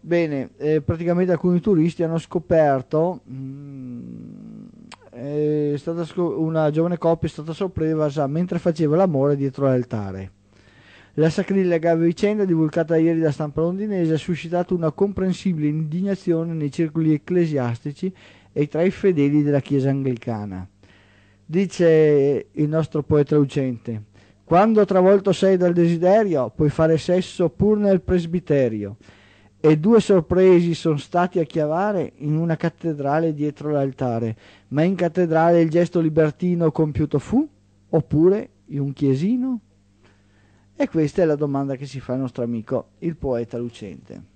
Bene, eh, praticamente alcuni turisti hanno scoperto, mh, mm, eh, scop- una giovane coppia è stata sorpresa mentre faceva l'amore dietro l'altare. La sacrilega vicenda divulgata ieri da stampa londinese ha suscitato una comprensibile indignazione nei circoli ecclesiastici e tra i fedeli della Chiesa anglicana. Dice il nostro poeta lucente: Quando travolto sei dal desiderio, puoi fare sesso pur nel presbiterio. E due sorpresi sono stati a chiavare in una cattedrale dietro l'altare, ma in cattedrale il gesto libertino compiuto fu? Oppure in un chiesino? E questa è la domanda che si fa il nostro amico, il poeta lucente.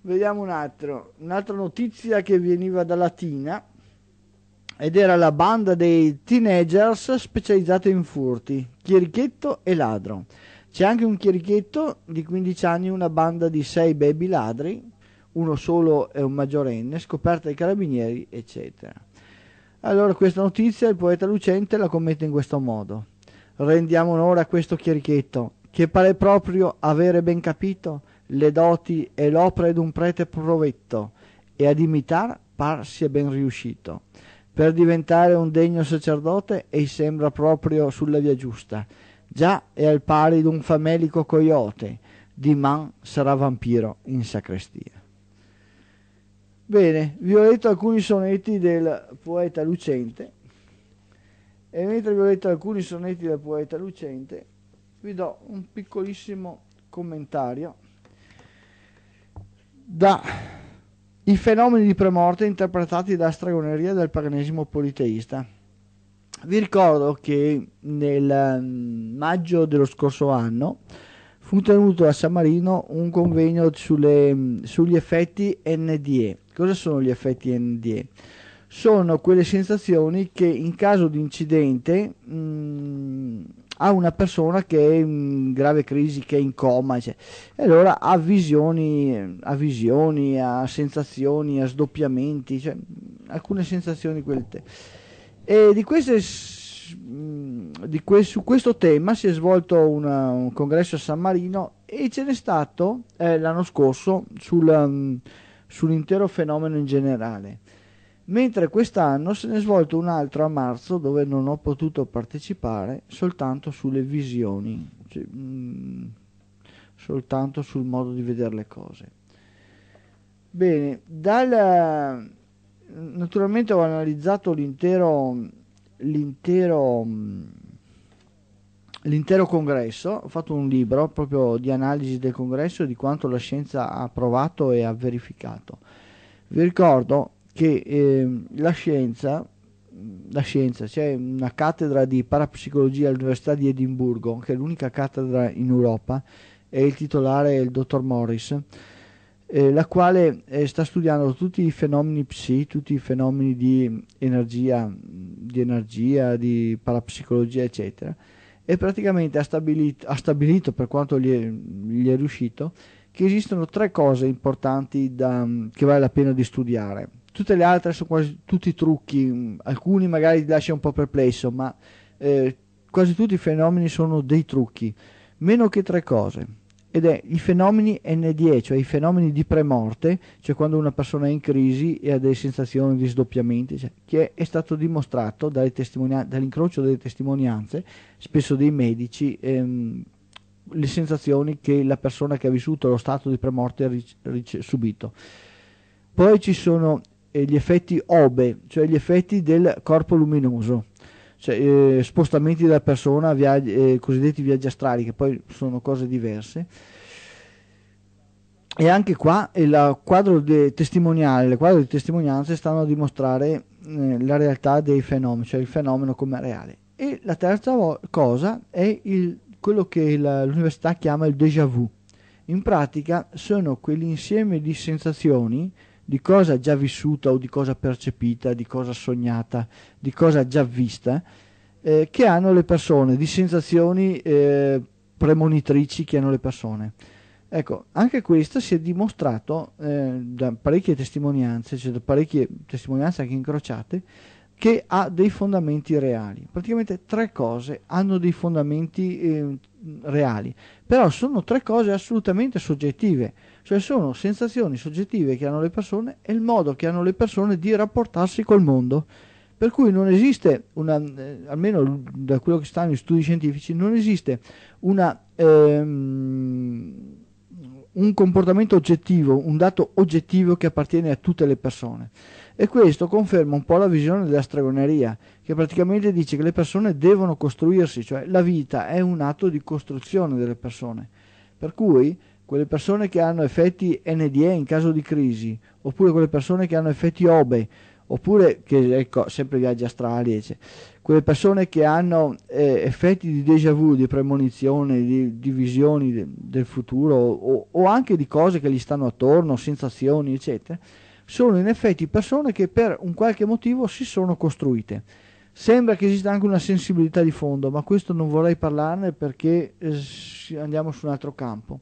Vediamo un altro, un'altra notizia che veniva da Latina ed era la banda dei teenagers specializzata in furti, chierichetto e ladro. C'è anche un chierichetto di 15 anni, una banda di 6 baby ladri, uno solo è un maggiorenne, scoperta dai carabinieri, eccetera. Allora questa notizia il poeta lucente la commette in questo modo rendiamo onore a questo chierichetto, che pare proprio avere ben capito le doti e l'opera d'un prete provetto, e ad imitar par sia ben riuscito. Per diventare un degno sacerdote ei sembra proprio sulla via giusta. Già è al pari d'un famelico coyote, di man sarà vampiro in sacrestia. Bene, vi ho letto alcuni sonetti del poeta Lucente e mentre vi ho letto alcuni sonetti del poeta Lucente, vi do un piccolissimo commentario da i fenomeni di premorte interpretati da stragoneria del paganesimo politeista. Vi ricordo che nel mm, maggio dello scorso anno fu tenuto a San Marino un convegno sulle, mm, sugli effetti NDE. Cosa sono gli effetti NDE? sono quelle sensazioni che in caso di incidente mh, mm, ha una persona che è in grave crisi, che è in coma, cioè, e allora ha visioni, ha visioni, ha sensazioni, ha sdoppiamenti, cioè, alcune sensazioni E di queste mm, di que- su questo tema si è svolto una, un congresso a San Marino e ce n'è stato eh, l'anno scorso sul, um, sull'intero fenomeno in generale mentre quest'anno se ne è svolto un altro a marzo dove non ho potuto partecipare soltanto sulle visioni, cioè, mh, mm, soltanto sul modo di vedere le cose. Bene, dal, naturalmente ho analizzato l'intero, l'intero, mm, l'intero congresso, ho fatto un libro proprio di analisi del congresso e di quanto la scienza ha provato e ha verificato. Vi ricordo che eh, la scienza, la scienza, c'è una cattedra di parapsicologia all'Università di Edimburgo, che è l'unica cattedra in Europa, e il titolare è il dottor Morris, eh, la quale eh, sta studiando tutti i fenomeni psi, tutti i fenomeni di energia, di, energia, di parapsicologia, eccetera, e praticamente ha stabilito, ha stabilito per quanto gli è, gli è riuscito, che esistono tre cose importanti da, che vale la pena di studiare tutte le altre sono quasi tutti trucchi, mm, alcuni magari ti lasciano un po' perplesso, ma eh, quasi tutti i fenomeni sono dei trucchi, meno che tre cose. Ed è i fenomeni N10, cioè i fenomeni di premorte, cioè quando una persona è in crisi e ha delle sensazioni di sdoppiamenti, cioè, che è stato dimostrato dall'incrocio delle testimonianze, spesso dei medici, ehm, le sensazioni che la persona che ha vissuto lo stato di premorte ha subito. Poi ci sono gli effetti OBE, cioè gli effetti del corpo luminoso, cioè, eh, spostamenti della persona, viaggi, eh, cosiddetti viaggi astrali, che poi sono cose diverse. E anche qua il quadro testimoniale, le quadro di testimonianze stanno a dimostrare eh, la realtà dei fenomeni, cioè il fenomeno come reale. E la terza cosa è il, quello che l'università chiama il déjà vu. In pratica sono quell'insieme di sensazioni di cosa già vissuta o di cosa percepita, di cosa sognata, di cosa già vista, eh, che hanno le persone, di sensazioni eh, premonitrici che hanno le persone. Ecco, anche questo si è dimostrato eh, da parecchie testimonianze, cioè da parecchie testimonianze anche incrociate, che ha dei fondamenti reali. Praticamente tre cose hanno dei fondamenti eh, reali, però sono tre cose assolutamente soggettive, cioè sono sensazioni soggettive che hanno le persone e il modo che hanno le persone di rapportarsi col mondo. Per cui non esiste, una, eh, almeno da quello che stanno gli studi scientifici, non esiste una, ehm, un comportamento oggettivo, un dato oggettivo che appartiene a tutte le persone. E questo conferma un po' la visione della stregoneria, che praticamente dice che le persone devono costruirsi, cioè la vita è un atto di costruzione delle persone. Per cui quelle persone che hanno effetti NDE in caso di crisi, oppure quelle persone che hanno effetti OBE, oppure che ecco sempre viaggi astrali ecce. quelle persone che hanno eh, effetti di déjà vu di premonizione di, di visioni de, del futuro o, o, anche di cose che gli stanno attorno sensazioni eccetera sono in effetti persone che per un qualche motivo si sono costruite. Sembra che esista anche una sensibilità di fondo, ma questo non vorrei parlarne perché eh, andiamo su un altro campo.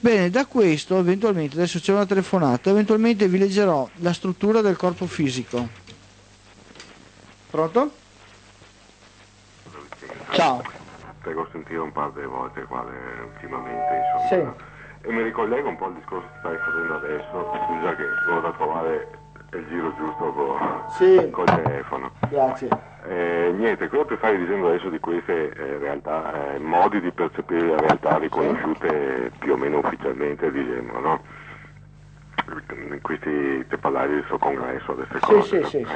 Bene, da questo eventualmente, adesso c'è una telefonata, eventualmente vi leggerò la struttura del corpo fisico. Pronto? Ciao. Prego sentire un paio di volte quale ultimamente insomma. Sì e mi ricollego un po' al discorso che stai facendo adesso, scusa che vado a trovare il giro giusto con, sì. col telefono. Grazie. Eh, niente, quello che stai dicendo adesso di queste eh, realtà, eh, modi di percepire le realtà riconosciute sì. più o meno ufficialmente, diciamo, no? In questi te parlavi del suo congresso, adesso cose. Sì, sì, sì.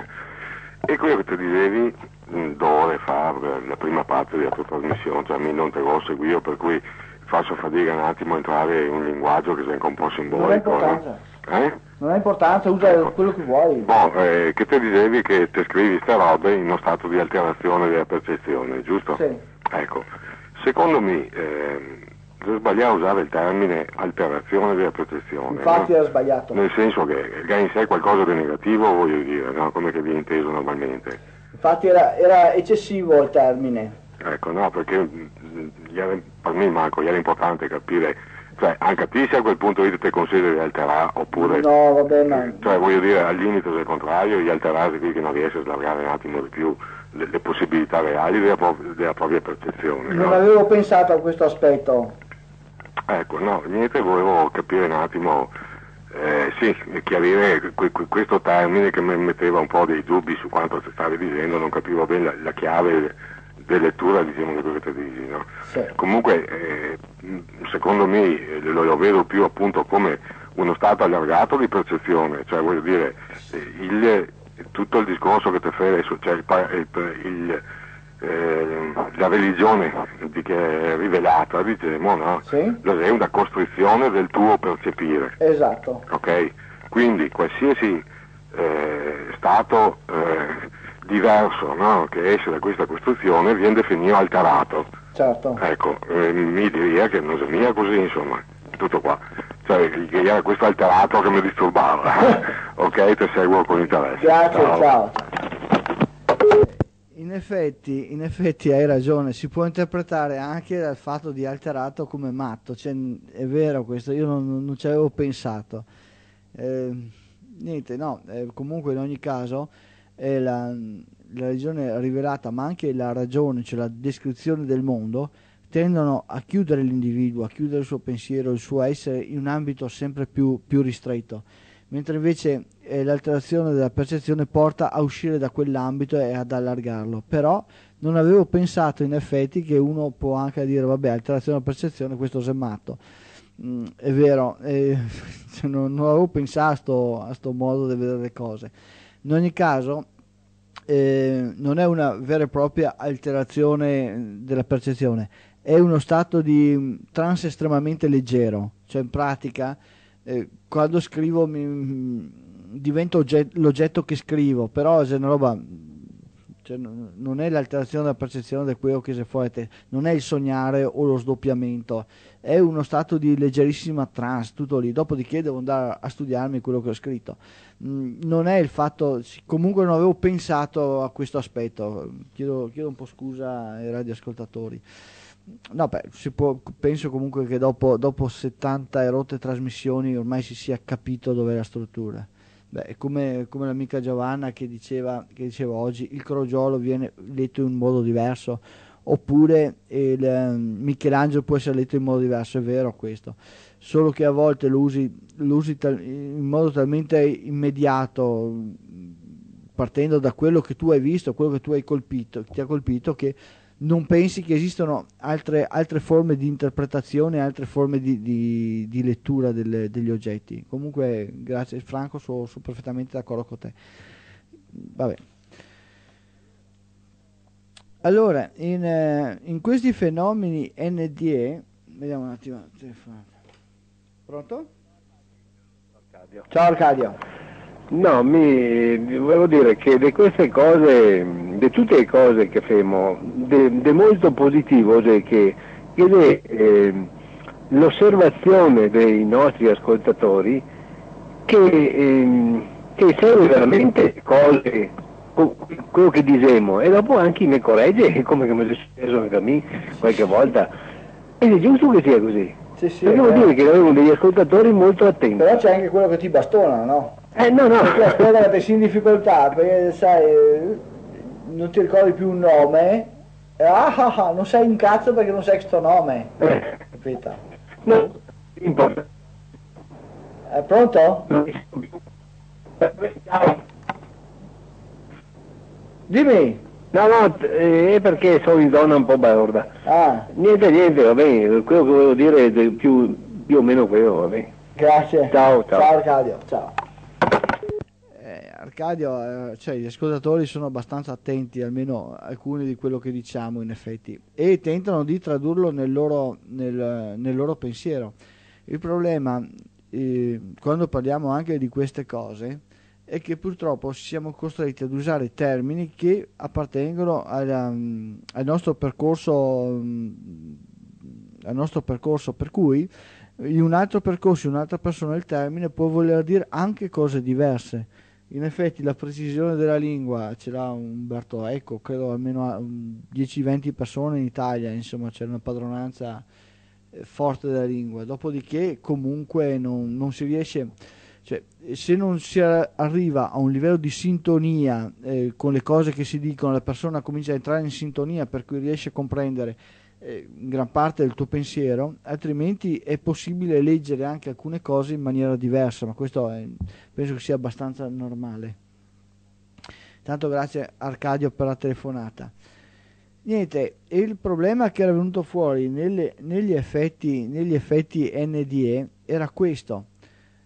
Eh, e quello che ti dicevi mm, due ore fa, la prima parte della tua trasmissione, cioè a me non te l'ho seguito, per cui faccio fatica un attimo a entrare in un linguaggio che sia un po' un po' simbolico. No? Eh? Non ha importanza, usa ecco. quello che vuoi. Boh, eh, che te dicevi che te scrivi ste robe in uno stato di alterazione della percezione, giusto? Sì. Ecco, secondo me eh, è sbagliato usare il termine alterazione della percezione. Infatti no? era sbagliato. Nel senso che ha eh, in sé qualcosa di negativo, voglio dire, no? come che viene inteso normalmente. Infatti era, era eccessivo il termine. Ecco, no, perché mm, era, per me manco, era importante capire, cioè anche a te se a quel punto lì te consideri alterà oppure... No, vabbè, ma... Cioè voglio dire, al limite del contrario, gli alterati qui che non riescono a allargare un attimo di più le, le possibilità reali della, pro- della, propria percezione. Non no? avevo pensato a questo aspetto. Ecco, no, niente, volevo capire un attimo... Eh, sì, chiarire questo termine che mi metteva un po' dei dubbi su quanto stavi dicendo, non capivo bene la, la chiave di lettura diciamo di quello che tu dici no? sì. comunque eh, secondo me lo, lo, vedo più appunto come uno stato allargato di percezione cioè voglio dire eh, il, tutto il discorso che ti fai cioè il, il, eh, la religione che è rivelata diciamo no? sì. è una costrizione del tuo percepire esatto ok quindi qualsiasi eh, stato eh, diverso no? che esce da questa costruzione viene definito alterato. Certo. Ecco, eh, mi diria che non mia così, insomma, tutto qua. Cioè, che era questo alterato che mi disturbava. ok, ti seguo con interesse. Grazie, ciao. ciao. In effetti, in effetti hai ragione, si può interpretare anche dal fatto di alterato come matto, cioè, è vero questo, io non, non ci avevo pensato. Eh, niente, no, eh, comunque in ogni caso è la, la religione rivelata, ma anche la ragione, cioè la descrizione del mondo, tendono a chiudere l'individuo, a chiudere il suo pensiero, il suo essere in un ambito sempre più, più ristretto, mentre invece eh, l'alterazione della percezione porta a uscire da quell'ambito e ad allargarlo. Però non avevo pensato in effetti che uno può anche dire vabbè, alterazione della percezione, questo è matto. Mm, è vero, eh, cioè, non, non, avevo pensato a questo modo di vedere le cose in ogni caso, eh, non è una vera e propria alterazione della percezione, è uno stato di mm, trans estremamente leggero, cioè in pratica eh, quando scrivo mi, mm, divento ogget- l'oggetto che scrivo, però è una roba cioè, non è l'alterazione della percezione di quello che si fuori te, non è il sognare o lo sdoppiamento, è uno stato di leggerissima trance, tutto lì. Dopodiché devo andare a studiarmi quello che ho scritto. Non è il fatto, comunque non avevo pensato a questo aspetto. Chiedo, chiedo un po' scusa ai radioascoltatori. No, beh, può, penso comunque che dopo, dopo 70 erotte trasmissioni ormai si sia capito dov'è la struttura. Beh, come, come, l'amica Giovanna che diceva, che diceva, oggi, il crogiolo viene letto in un modo diverso, oppure il, eh, Michelangelo può essere letto in modo diverso, è vero questo, solo che a volte lo usi, lo usi tal- in modo talmente immediato, partendo da quello che tu hai visto, quello che tu hai colpito, ti ha colpito, che non pensi che esistano altre, altre, forme di interpretazione, altre forme di, di, di lettura delle, degli oggetti. Comunque, grazie Franco, sono so perfettamente d'accordo con te. Vabbè. Allora, in, eh, in, questi fenomeni NDE, vediamo un attimo, pronto? Arcadio. Ciao Arcadio. No, mi, volevo dire che di queste cose, di tutte le cose che femo, di molto positivo è cioè che, che de, eh, l'osservazione dei nostri ascoltatori che, eh, che serve veramente cose, quello che diciamo, e dopo anche ne corregge, come mi è successo anche a me qualche volta, ed è giusto che sia così. Sì, sì, Devo eh. dire che avevo degli ascoltatori molto attenti. Però c'è anche quello che ti bastona, no? Eh no, no, guardate, cioè, sei in difficoltà, perché sai, non ti ricordi più un nome, ah, ah, ah non sei un cazzo perché non sai questo nome, capito? No, importa. È eh, pronto? Dimmi. No, no, eh, è perché sono in zona un po' balorda. Ah. Niente, niente, va bene, quello che volevo dire è più, più o meno quello, va bene. Grazie. Ciao, ciao. Ciao Arcadio, ciao. Arcadio, eh, cioè gli ascoltatori sono abbastanza attenti, almeno alcuni di quello che diciamo in effetti, e tentano di tradurlo nel loro, nel, nel loro pensiero. Il problema, eh, quando parliamo anche di queste cose, è che purtroppo siamo costretti ad usare termini che appartengono alla, mm, al, nostro percorso, mm, al nostro percorso, per cui in un altro percorso, in un'altra persona il termine può voler dire anche cose diverse in effetti la precisione della lingua ce l'ha Umberto Ecco, credo almeno 10-20 persone in Italia, insomma c'è una padronanza eh, forte della lingua. Dopodiché comunque non, non si riesce, cioè, se non si arriva a un livello di sintonia eh, con le cose che si dicono, la persona comincia a entrare in sintonia per cui riesce a comprendere eh, gran parte del tuo pensiero, altrimenti è possibile leggere anche alcune cose in maniera diversa, ma questo è, penso che sia abbastanza normale. Tanto grazie Arcadio per la telefonata. Niente, il problema che era venuto fuori nelle, negli, effetti, negli, effetti, NDE era questo.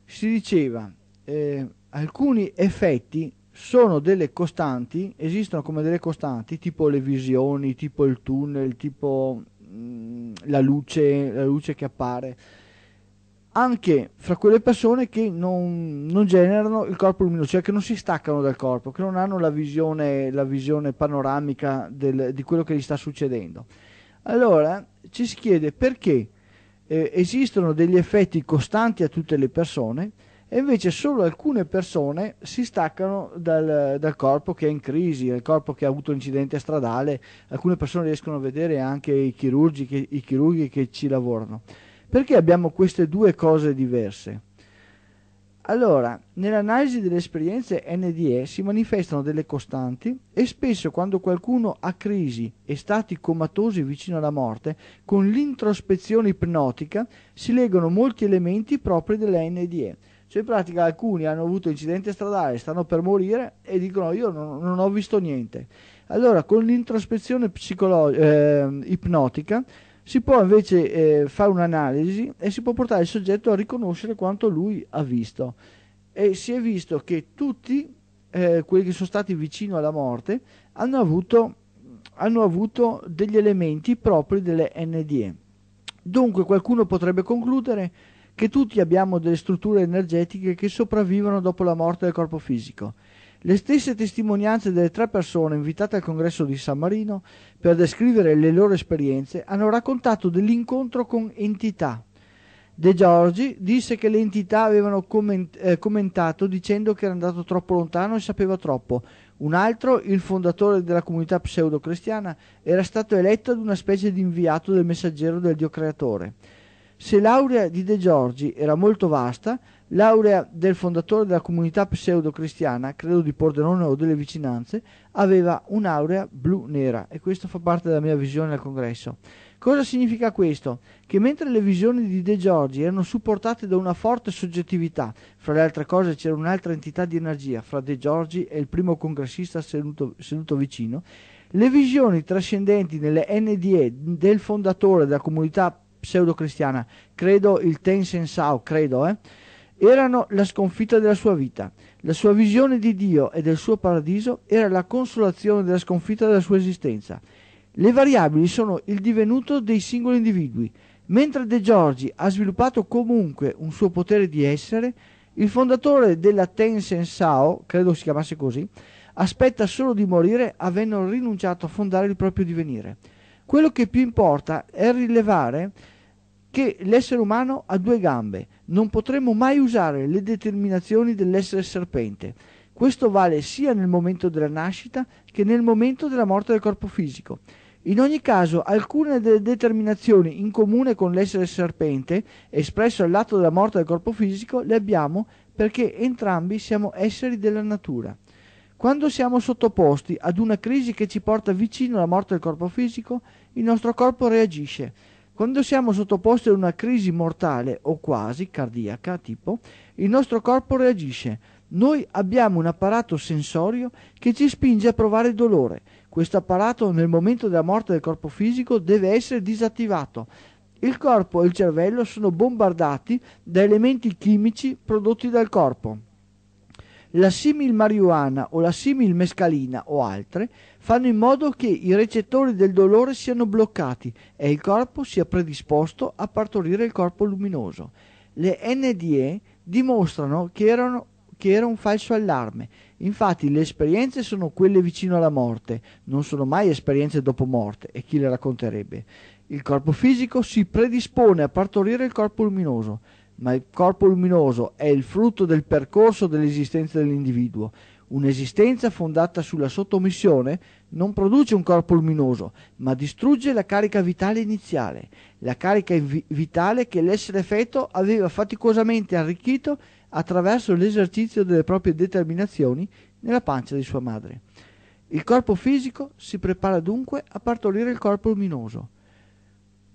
Si diceva eh, alcuni effetti sono delle costanti, esistono come delle costanti, tipo le visioni, tipo il tunnel, tipo mh, mm, la, luce, la luce che appare, anche fra quelle persone che non, non generano il corpo luminoso, cioè che non si staccano dal corpo, che non hanno la visione, la visione panoramica del, di quello che gli sta succedendo. Allora ci si chiede perché eh, esistono degli effetti costanti a tutte le persone, e invece solo alcune persone si staccano dal, dal, corpo che è in crisi, dal corpo che ha avuto un incidente stradale, alcune persone riescono a vedere anche i chirurgi che, i chirurghi che ci lavorano. Perché abbiamo queste due cose diverse? Allora, nell'analisi delle esperienze NDE si manifestano delle costanti e spesso quando qualcuno ha crisi e stati comatosi vicino alla morte, con l'introspezione ipnotica si legano molti elementi propri della NDE cioè in pratica alcuni hanno avuto incidente stradale, stanno per morire e dicono io non, non ho visto niente. Allora con l'introspezione psicolo- eh, ipnotica si può invece eh, fare un'analisi e si può portare il soggetto a riconoscere quanto lui ha visto. E si è visto che tutti eh, quelli che sono stati vicino alla morte hanno avuto, hanno avuto degli elementi propri delle NDE. Dunque qualcuno potrebbe concludere che tutti abbiamo delle strutture energetiche che sopravvivono dopo la morte del corpo fisico. Le stesse testimonianze delle tre persone invitate al congresso di San Marino per descrivere le loro esperienze hanno raccontato dell'incontro con entità. De Giorgi disse che le entità avevano comment- eh, commentato dicendo che era andato troppo lontano e sapeva troppo. Un altro, il fondatore della comunità pseudo-cristiana, era stato eletto ad una specie di inviato del messaggero del Dio creatore. Se l'aurea di De Giorgi era molto vasta, l'aurea del fondatore della comunità pseudo-cristiana, credo di Pordenone o delle vicinanze, aveva un'aurea blu-nera e questo fa parte della mia visione al congresso. Cosa significa questo? Che mentre le visioni di De Giorgi erano supportate da una forte soggettività, fra le altre cose c'era un'altra entità di energia fra De Giorgi e il primo congressista seduto, seduto vicino, le visioni trascendenti nelle NDE del fondatore della comunità pseudo-cristiana, credo il Ten Sensao, credo, eh, erano la sconfitta della sua vita. La sua visione di Dio e del suo paradiso era la consolazione della sconfitta della sua esistenza. Le variabili sono il divenuto dei singoli individui. Mentre De Giorgi ha sviluppato comunque un suo potere di essere, il fondatore della Tensen Sao, credo si chiamasse così, aspetta solo di morire avendo rinunciato a fondare il proprio divenire. Quello che più importa è rilevare che l'essere umano ha due gambe, non potremo mai usare le determinazioni dell'essere serpente. Questo vale sia nel momento della nascita che nel momento della morte del corpo fisico. In ogni caso, alcune delle determinazioni in comune con l'essere serpente, espresso all'atto della morte del corpo fisico, le abbiamo perché entrambi siamo esseri della natura. Quando siamo sottoposti ad una crisi che ci porta vicino alla morte del corpo fisico, il nostro corpo reagisce quando siamo sottoposti a una crisi mortale o quasi cardiaca, tipo, il nostro corpo reagisce. Noi abbiamo un apparato sensorio che ci spinge a provare il dolore. Questo apparato nel momento della morte del corpo fisico deve essere disattivato. Il corpo e il cervello sono bombardati da elementi chimici prodotti dal corpo. La simil marijuana o la simil mescalina o altre fanno in modo che i recettori del dolore siano bloccati e il corpo sia predisposto a partorire il corpo luminoso. Le NDE dimostrano che, erano, che era un falso allarme. Infatti le esperienze sono quelle vicino alla morte, non sono mai esperienze dopo morte, e chi le racconterebbe? Il corpo fisico si predispone a partorire il corpo luminoso, ma il corpo luminoso è il frutto del percorso dell'esistenza dell'individuo, un'esistenza fondata sulla sottomissione non produce un corpo luminoso, ma distrugge la carica vitale iniziale, la carica vi- vitale che l'essere feto aveva faticosamente arricchito attraverso l'esercizio delle proprie determinazioni nella pancia di sua madre. Il corpo fisico si prepara dunque a partorire il corpo luminoso.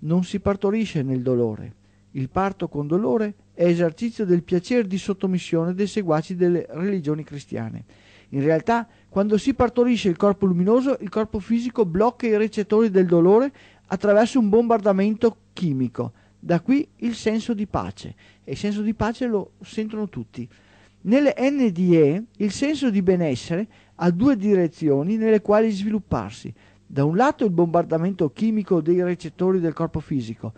Non si partorisce nel dolore. Il parto con dolore è esercizio del piacere di sottomissione dei seguaci delle religioni cristiane. In realtà quando si partorisce il corpo luminoso, il corpo fisico blocca i recettori del dolore attraverso un bombardamento chimico. Da qui il senso di pace. E il senso di pace lo sentono tutti. Nelle NDE il senso di benessere ha due direzioni nelle quali svilupparsi. Da un lato il bombardamento chimico dei recettori del corpo fisico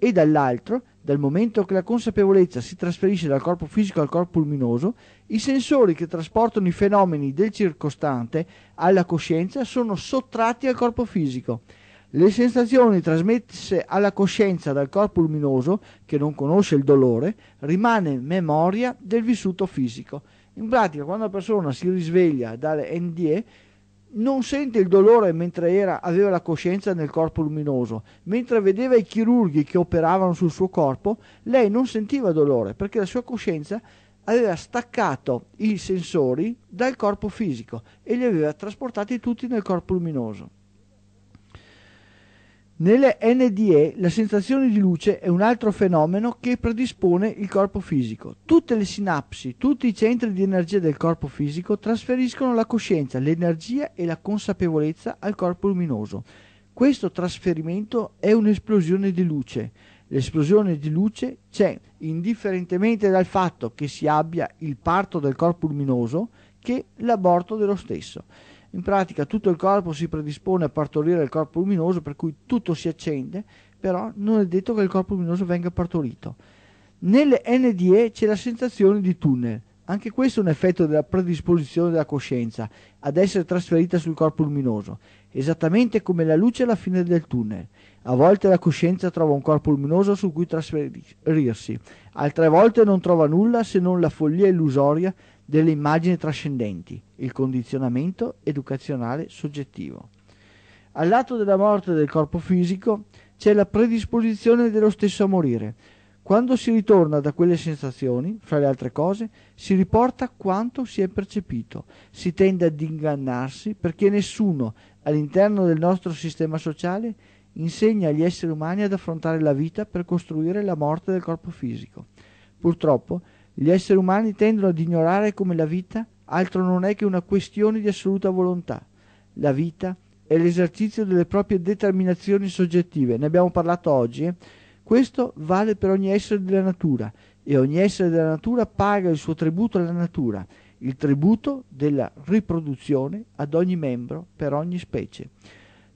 e dall'altro, dal momento che la consapevolezza si trasferisce dal corpo fisico al corpo luminoso, i sensori che trasportano i fenomeni del circostante alla coscienza sono sottratti al corpo fisico. Le sensazioni trasmesse alla coscienza dal corpo luminoso, che non conosce il dolore, rimane memoria del vissuto fisico. In pratica, quando la persona si risveglia dalle NDE, non sente il dolore mentre era, aveva la coscienza nel corpo luminoso, mentre vedeva i chirurghi che operavano sul suo corpo, lei non sentiva dolore perché la sua coscienza aveva staccato i sensori dal corpo fisico e li aveva trasportati tutti nel corpo luminoso. Nelle NDE la sensazione di luce è un altro fenomeno che predispone il corpo fisico. Tutte le sinapsi, tutti i centri di energia del corpo fisico trasferiscono la coscienza, l'energia e la consapevolezza al corpo luminoso. Questo trasferimento è un'esplosione di luce. L'esplosione di luce c'è indifferentemente dal fatto che si abbia il parto del corpo luminoso che l'aborto dello stesso. In pratica tutto il corpo si predispone a partorire il corpo luminoso per cui tutto si accende, però non è detto che il corpo luminoso venga partorito. Nelle NDE c'è la sensazione di tunnel, anche questo è un effetto della predisposizione della coscienza ad essere trasferita sul corpo luminoso, esattamente come la luce alla fine del tunnel. A volte la coscienza trova un corpo luminoso su cui trasferirsi, altre volte non trova nulla se non la follia illusoria delle immagini trascendenti, il condizionamento educazionale soggettivo. Al lato della morte del corpo fisico c'è la predisposizione dello stesso a morire. Quando si ritorna da quelle sensazioni, fra le altre cose, si riporta quanto si è percepito, si tende ad ingannarsi perché nessuno all'interno del nostro sistema sociale insegna agli esseri umani ad affrontare la vita per costruire la morte del corpo fisico. Purtroppo gli esseri umani tendono ad ignorare come la vita altro non è che una questione di assoluta volontà. La vita è l'esercizio delle proprie determinazioni soggettive, ne abbiamo parlato oggi. Eh? Questo vale per ogni essere della natura e ogni essere della natura paga il suo tributo alla natura, il tributo della riproduzione ad ogni membro per ogni specie.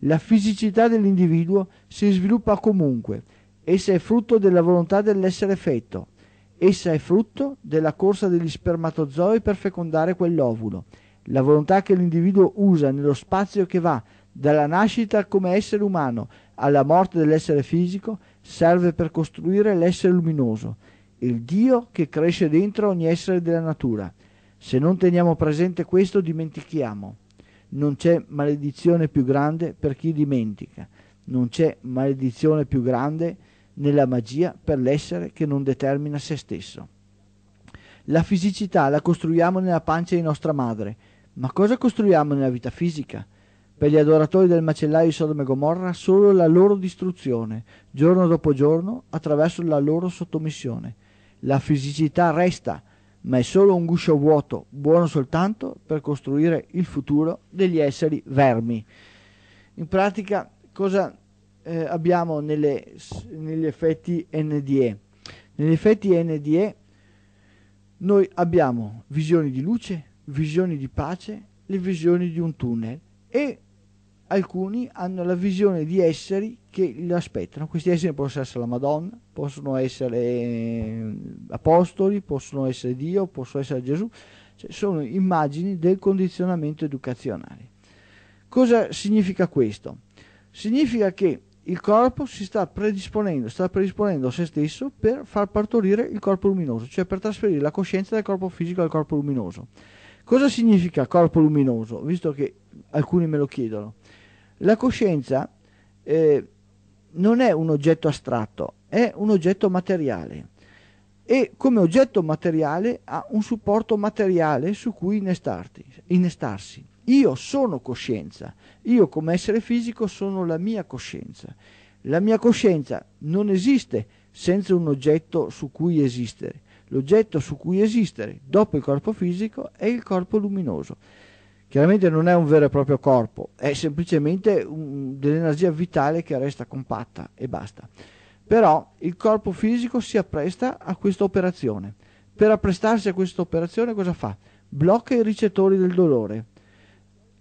La fisicità dell'individuo si sviluppa comunque, essa è frutto della volontà dell'essere effetto, Essa è frutto della corsa degli spermatozoi per fecondare quell'ovulo, la volontà che l'individuo usa nello spazio che va dalla nascita come essere umano alla morte dell'essere fisico serve per costruire l'essere luminoso, il Dio che cresce dentro ogni essere della natura. Se non teniamo presente questo dimentichiamo. Non c'è maledizione più grande per chi dimentica. Non c'è maledizione più grande per nella magia per l'essere che non determina se stesso. La fisicità la costruiamo nella pancia di nostra madre, ma cosa costruiamo nella vita fisica? Per gli adoratori del macellaio di Sodome e Gomorra solo la loro distruzione, giorno dopo giorno, attraverso la loro sottomissione. La fisicità resta, ma è solo un guscio vuoto, buono soltanto per costruire il futuro degli esseri vermi. In pratica, cosa eh, abbiamo nelle, negli effetti NDE. Negli effetti NDE noi abbiamo visioni di luce, visioni di pace, le visioni di un tunnel e alcuni hanno la visione di esseri che li aspettano. Questi esseri possono essere la Madonna, possono essere eh, apostoli, possono essere Dio, possono essere Gesù. Cioè, sono immagini del condizionamento educazionale. Cosa significa questo? Significa che il corpo si sta predisponendo, sta predisponendo se stesso per far partorire il corpo luminoso, cioè per trasferire la coscienza dal corpo fisico al corpo luminoso. Cosa significa corpo luminoso? Visto che alcuni me lo chiedono. La coscienza eh, non è un oggetto astratto, è un oggetto materiale e come oggetto materiale ha un supporto materiale su cui innestarsi. Io sono coscienza, io come essere fisico sono la mia coscienza. La mia coscienza non esiste senza un oggetto su cui esistere. L'oggetto su cui esistere dopo il corpo fisico è il corpo luminoso. Chiaramente non è un vero e proprio corpo, è semplicemente un, dell'energia vitale che resta compatta e basta. Però il corpo fisico si appresta a questa operazione. Per apprestarsi a questa operazione cosa fa? Blocca i ricettori del dolore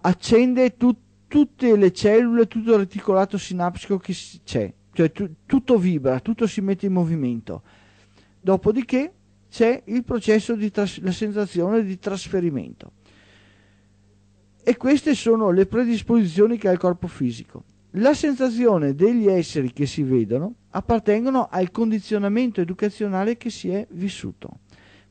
accende tu, tutte le cellule, tutto il reticolato sinaptico che c'è, cioè tu, tutto vibra, tutto si mette in movimento. Dopodiché c'è il processo di tras- la sensazione di trasferimento. E queste sono le predisposizioni che ha il corpo fisico. La sensazione degli esseri che si vedono appartengono al condizionamento educazionale che si è vissuto.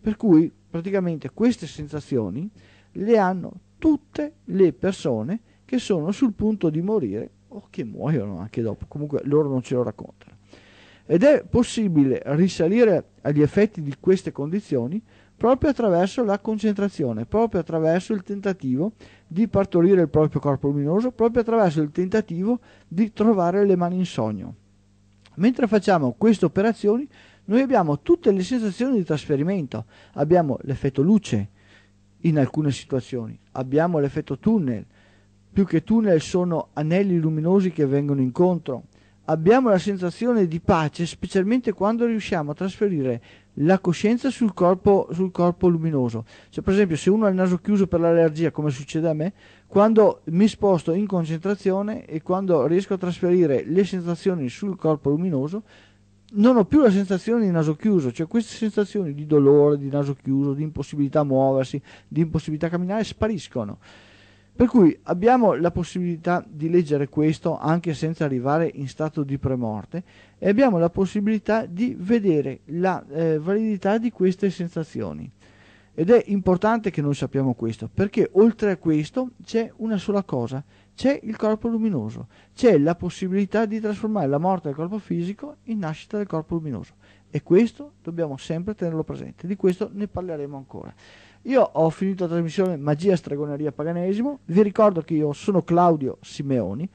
Per cui praticamente queste sensazioni le hanno tutte le persone che sono sul punto di morire o che muoiono anche dopo, comunque loro non ce lo raccontano. Ed è possibile risalire agli effetti di queste condizioni proprio attraverso la concentrazione, proprio attraverso il tentativo di partorire il proprio corpo luminoso, proprio attraverso il tentativo di trovare le mani in sogno. Mentre facciamo queste operazioni, noi abbiamo tutte le sensazioni di trasferimento, abbiamo l'effetto luce, in alcune situazioni. Abbiamo l'effetto tunnel, più che tunnel sono anelli luminosi che vengono incontro. Abbiamo la sensazione di pace, specialmente quando riusciamo a trasferire la coscienza sul corpo, sul corpo luminoso. Cioè, per esempio, se uno ha il naso chiuso per l'allergia, come succede a me, quando mi sposto in concentrazione e quando riesco a trasferire le sensazioni sul corpo luminoso, non ho più la sensazione di naso chiuso, cioè queste sensazioni di dolore, di naso chiuso, di impossibilità a muoversi, di impossibilità a camminare spariscono. Per cui abbiamo la possibilità di leggere questo anche senza arrivare in stato di premorte e abbiamo la possibilità di vedere la eh, validità di queste sensazioni. Ed è importante che noi sappiamo questo, perché oltre a questo c'è una sola cosa, c'è il corpo luminoso, c'è la possibilità di trasformare la morte del corpo fisico in nascita del corpo luminoso. E questo dobbiamo sempre tenerlo presente, di questo ne parleremo ancora. Io ho finito la trasmissione Magia, Stregoneria, Paganesimo, vi ricordo che io sono Claudio Simeoni,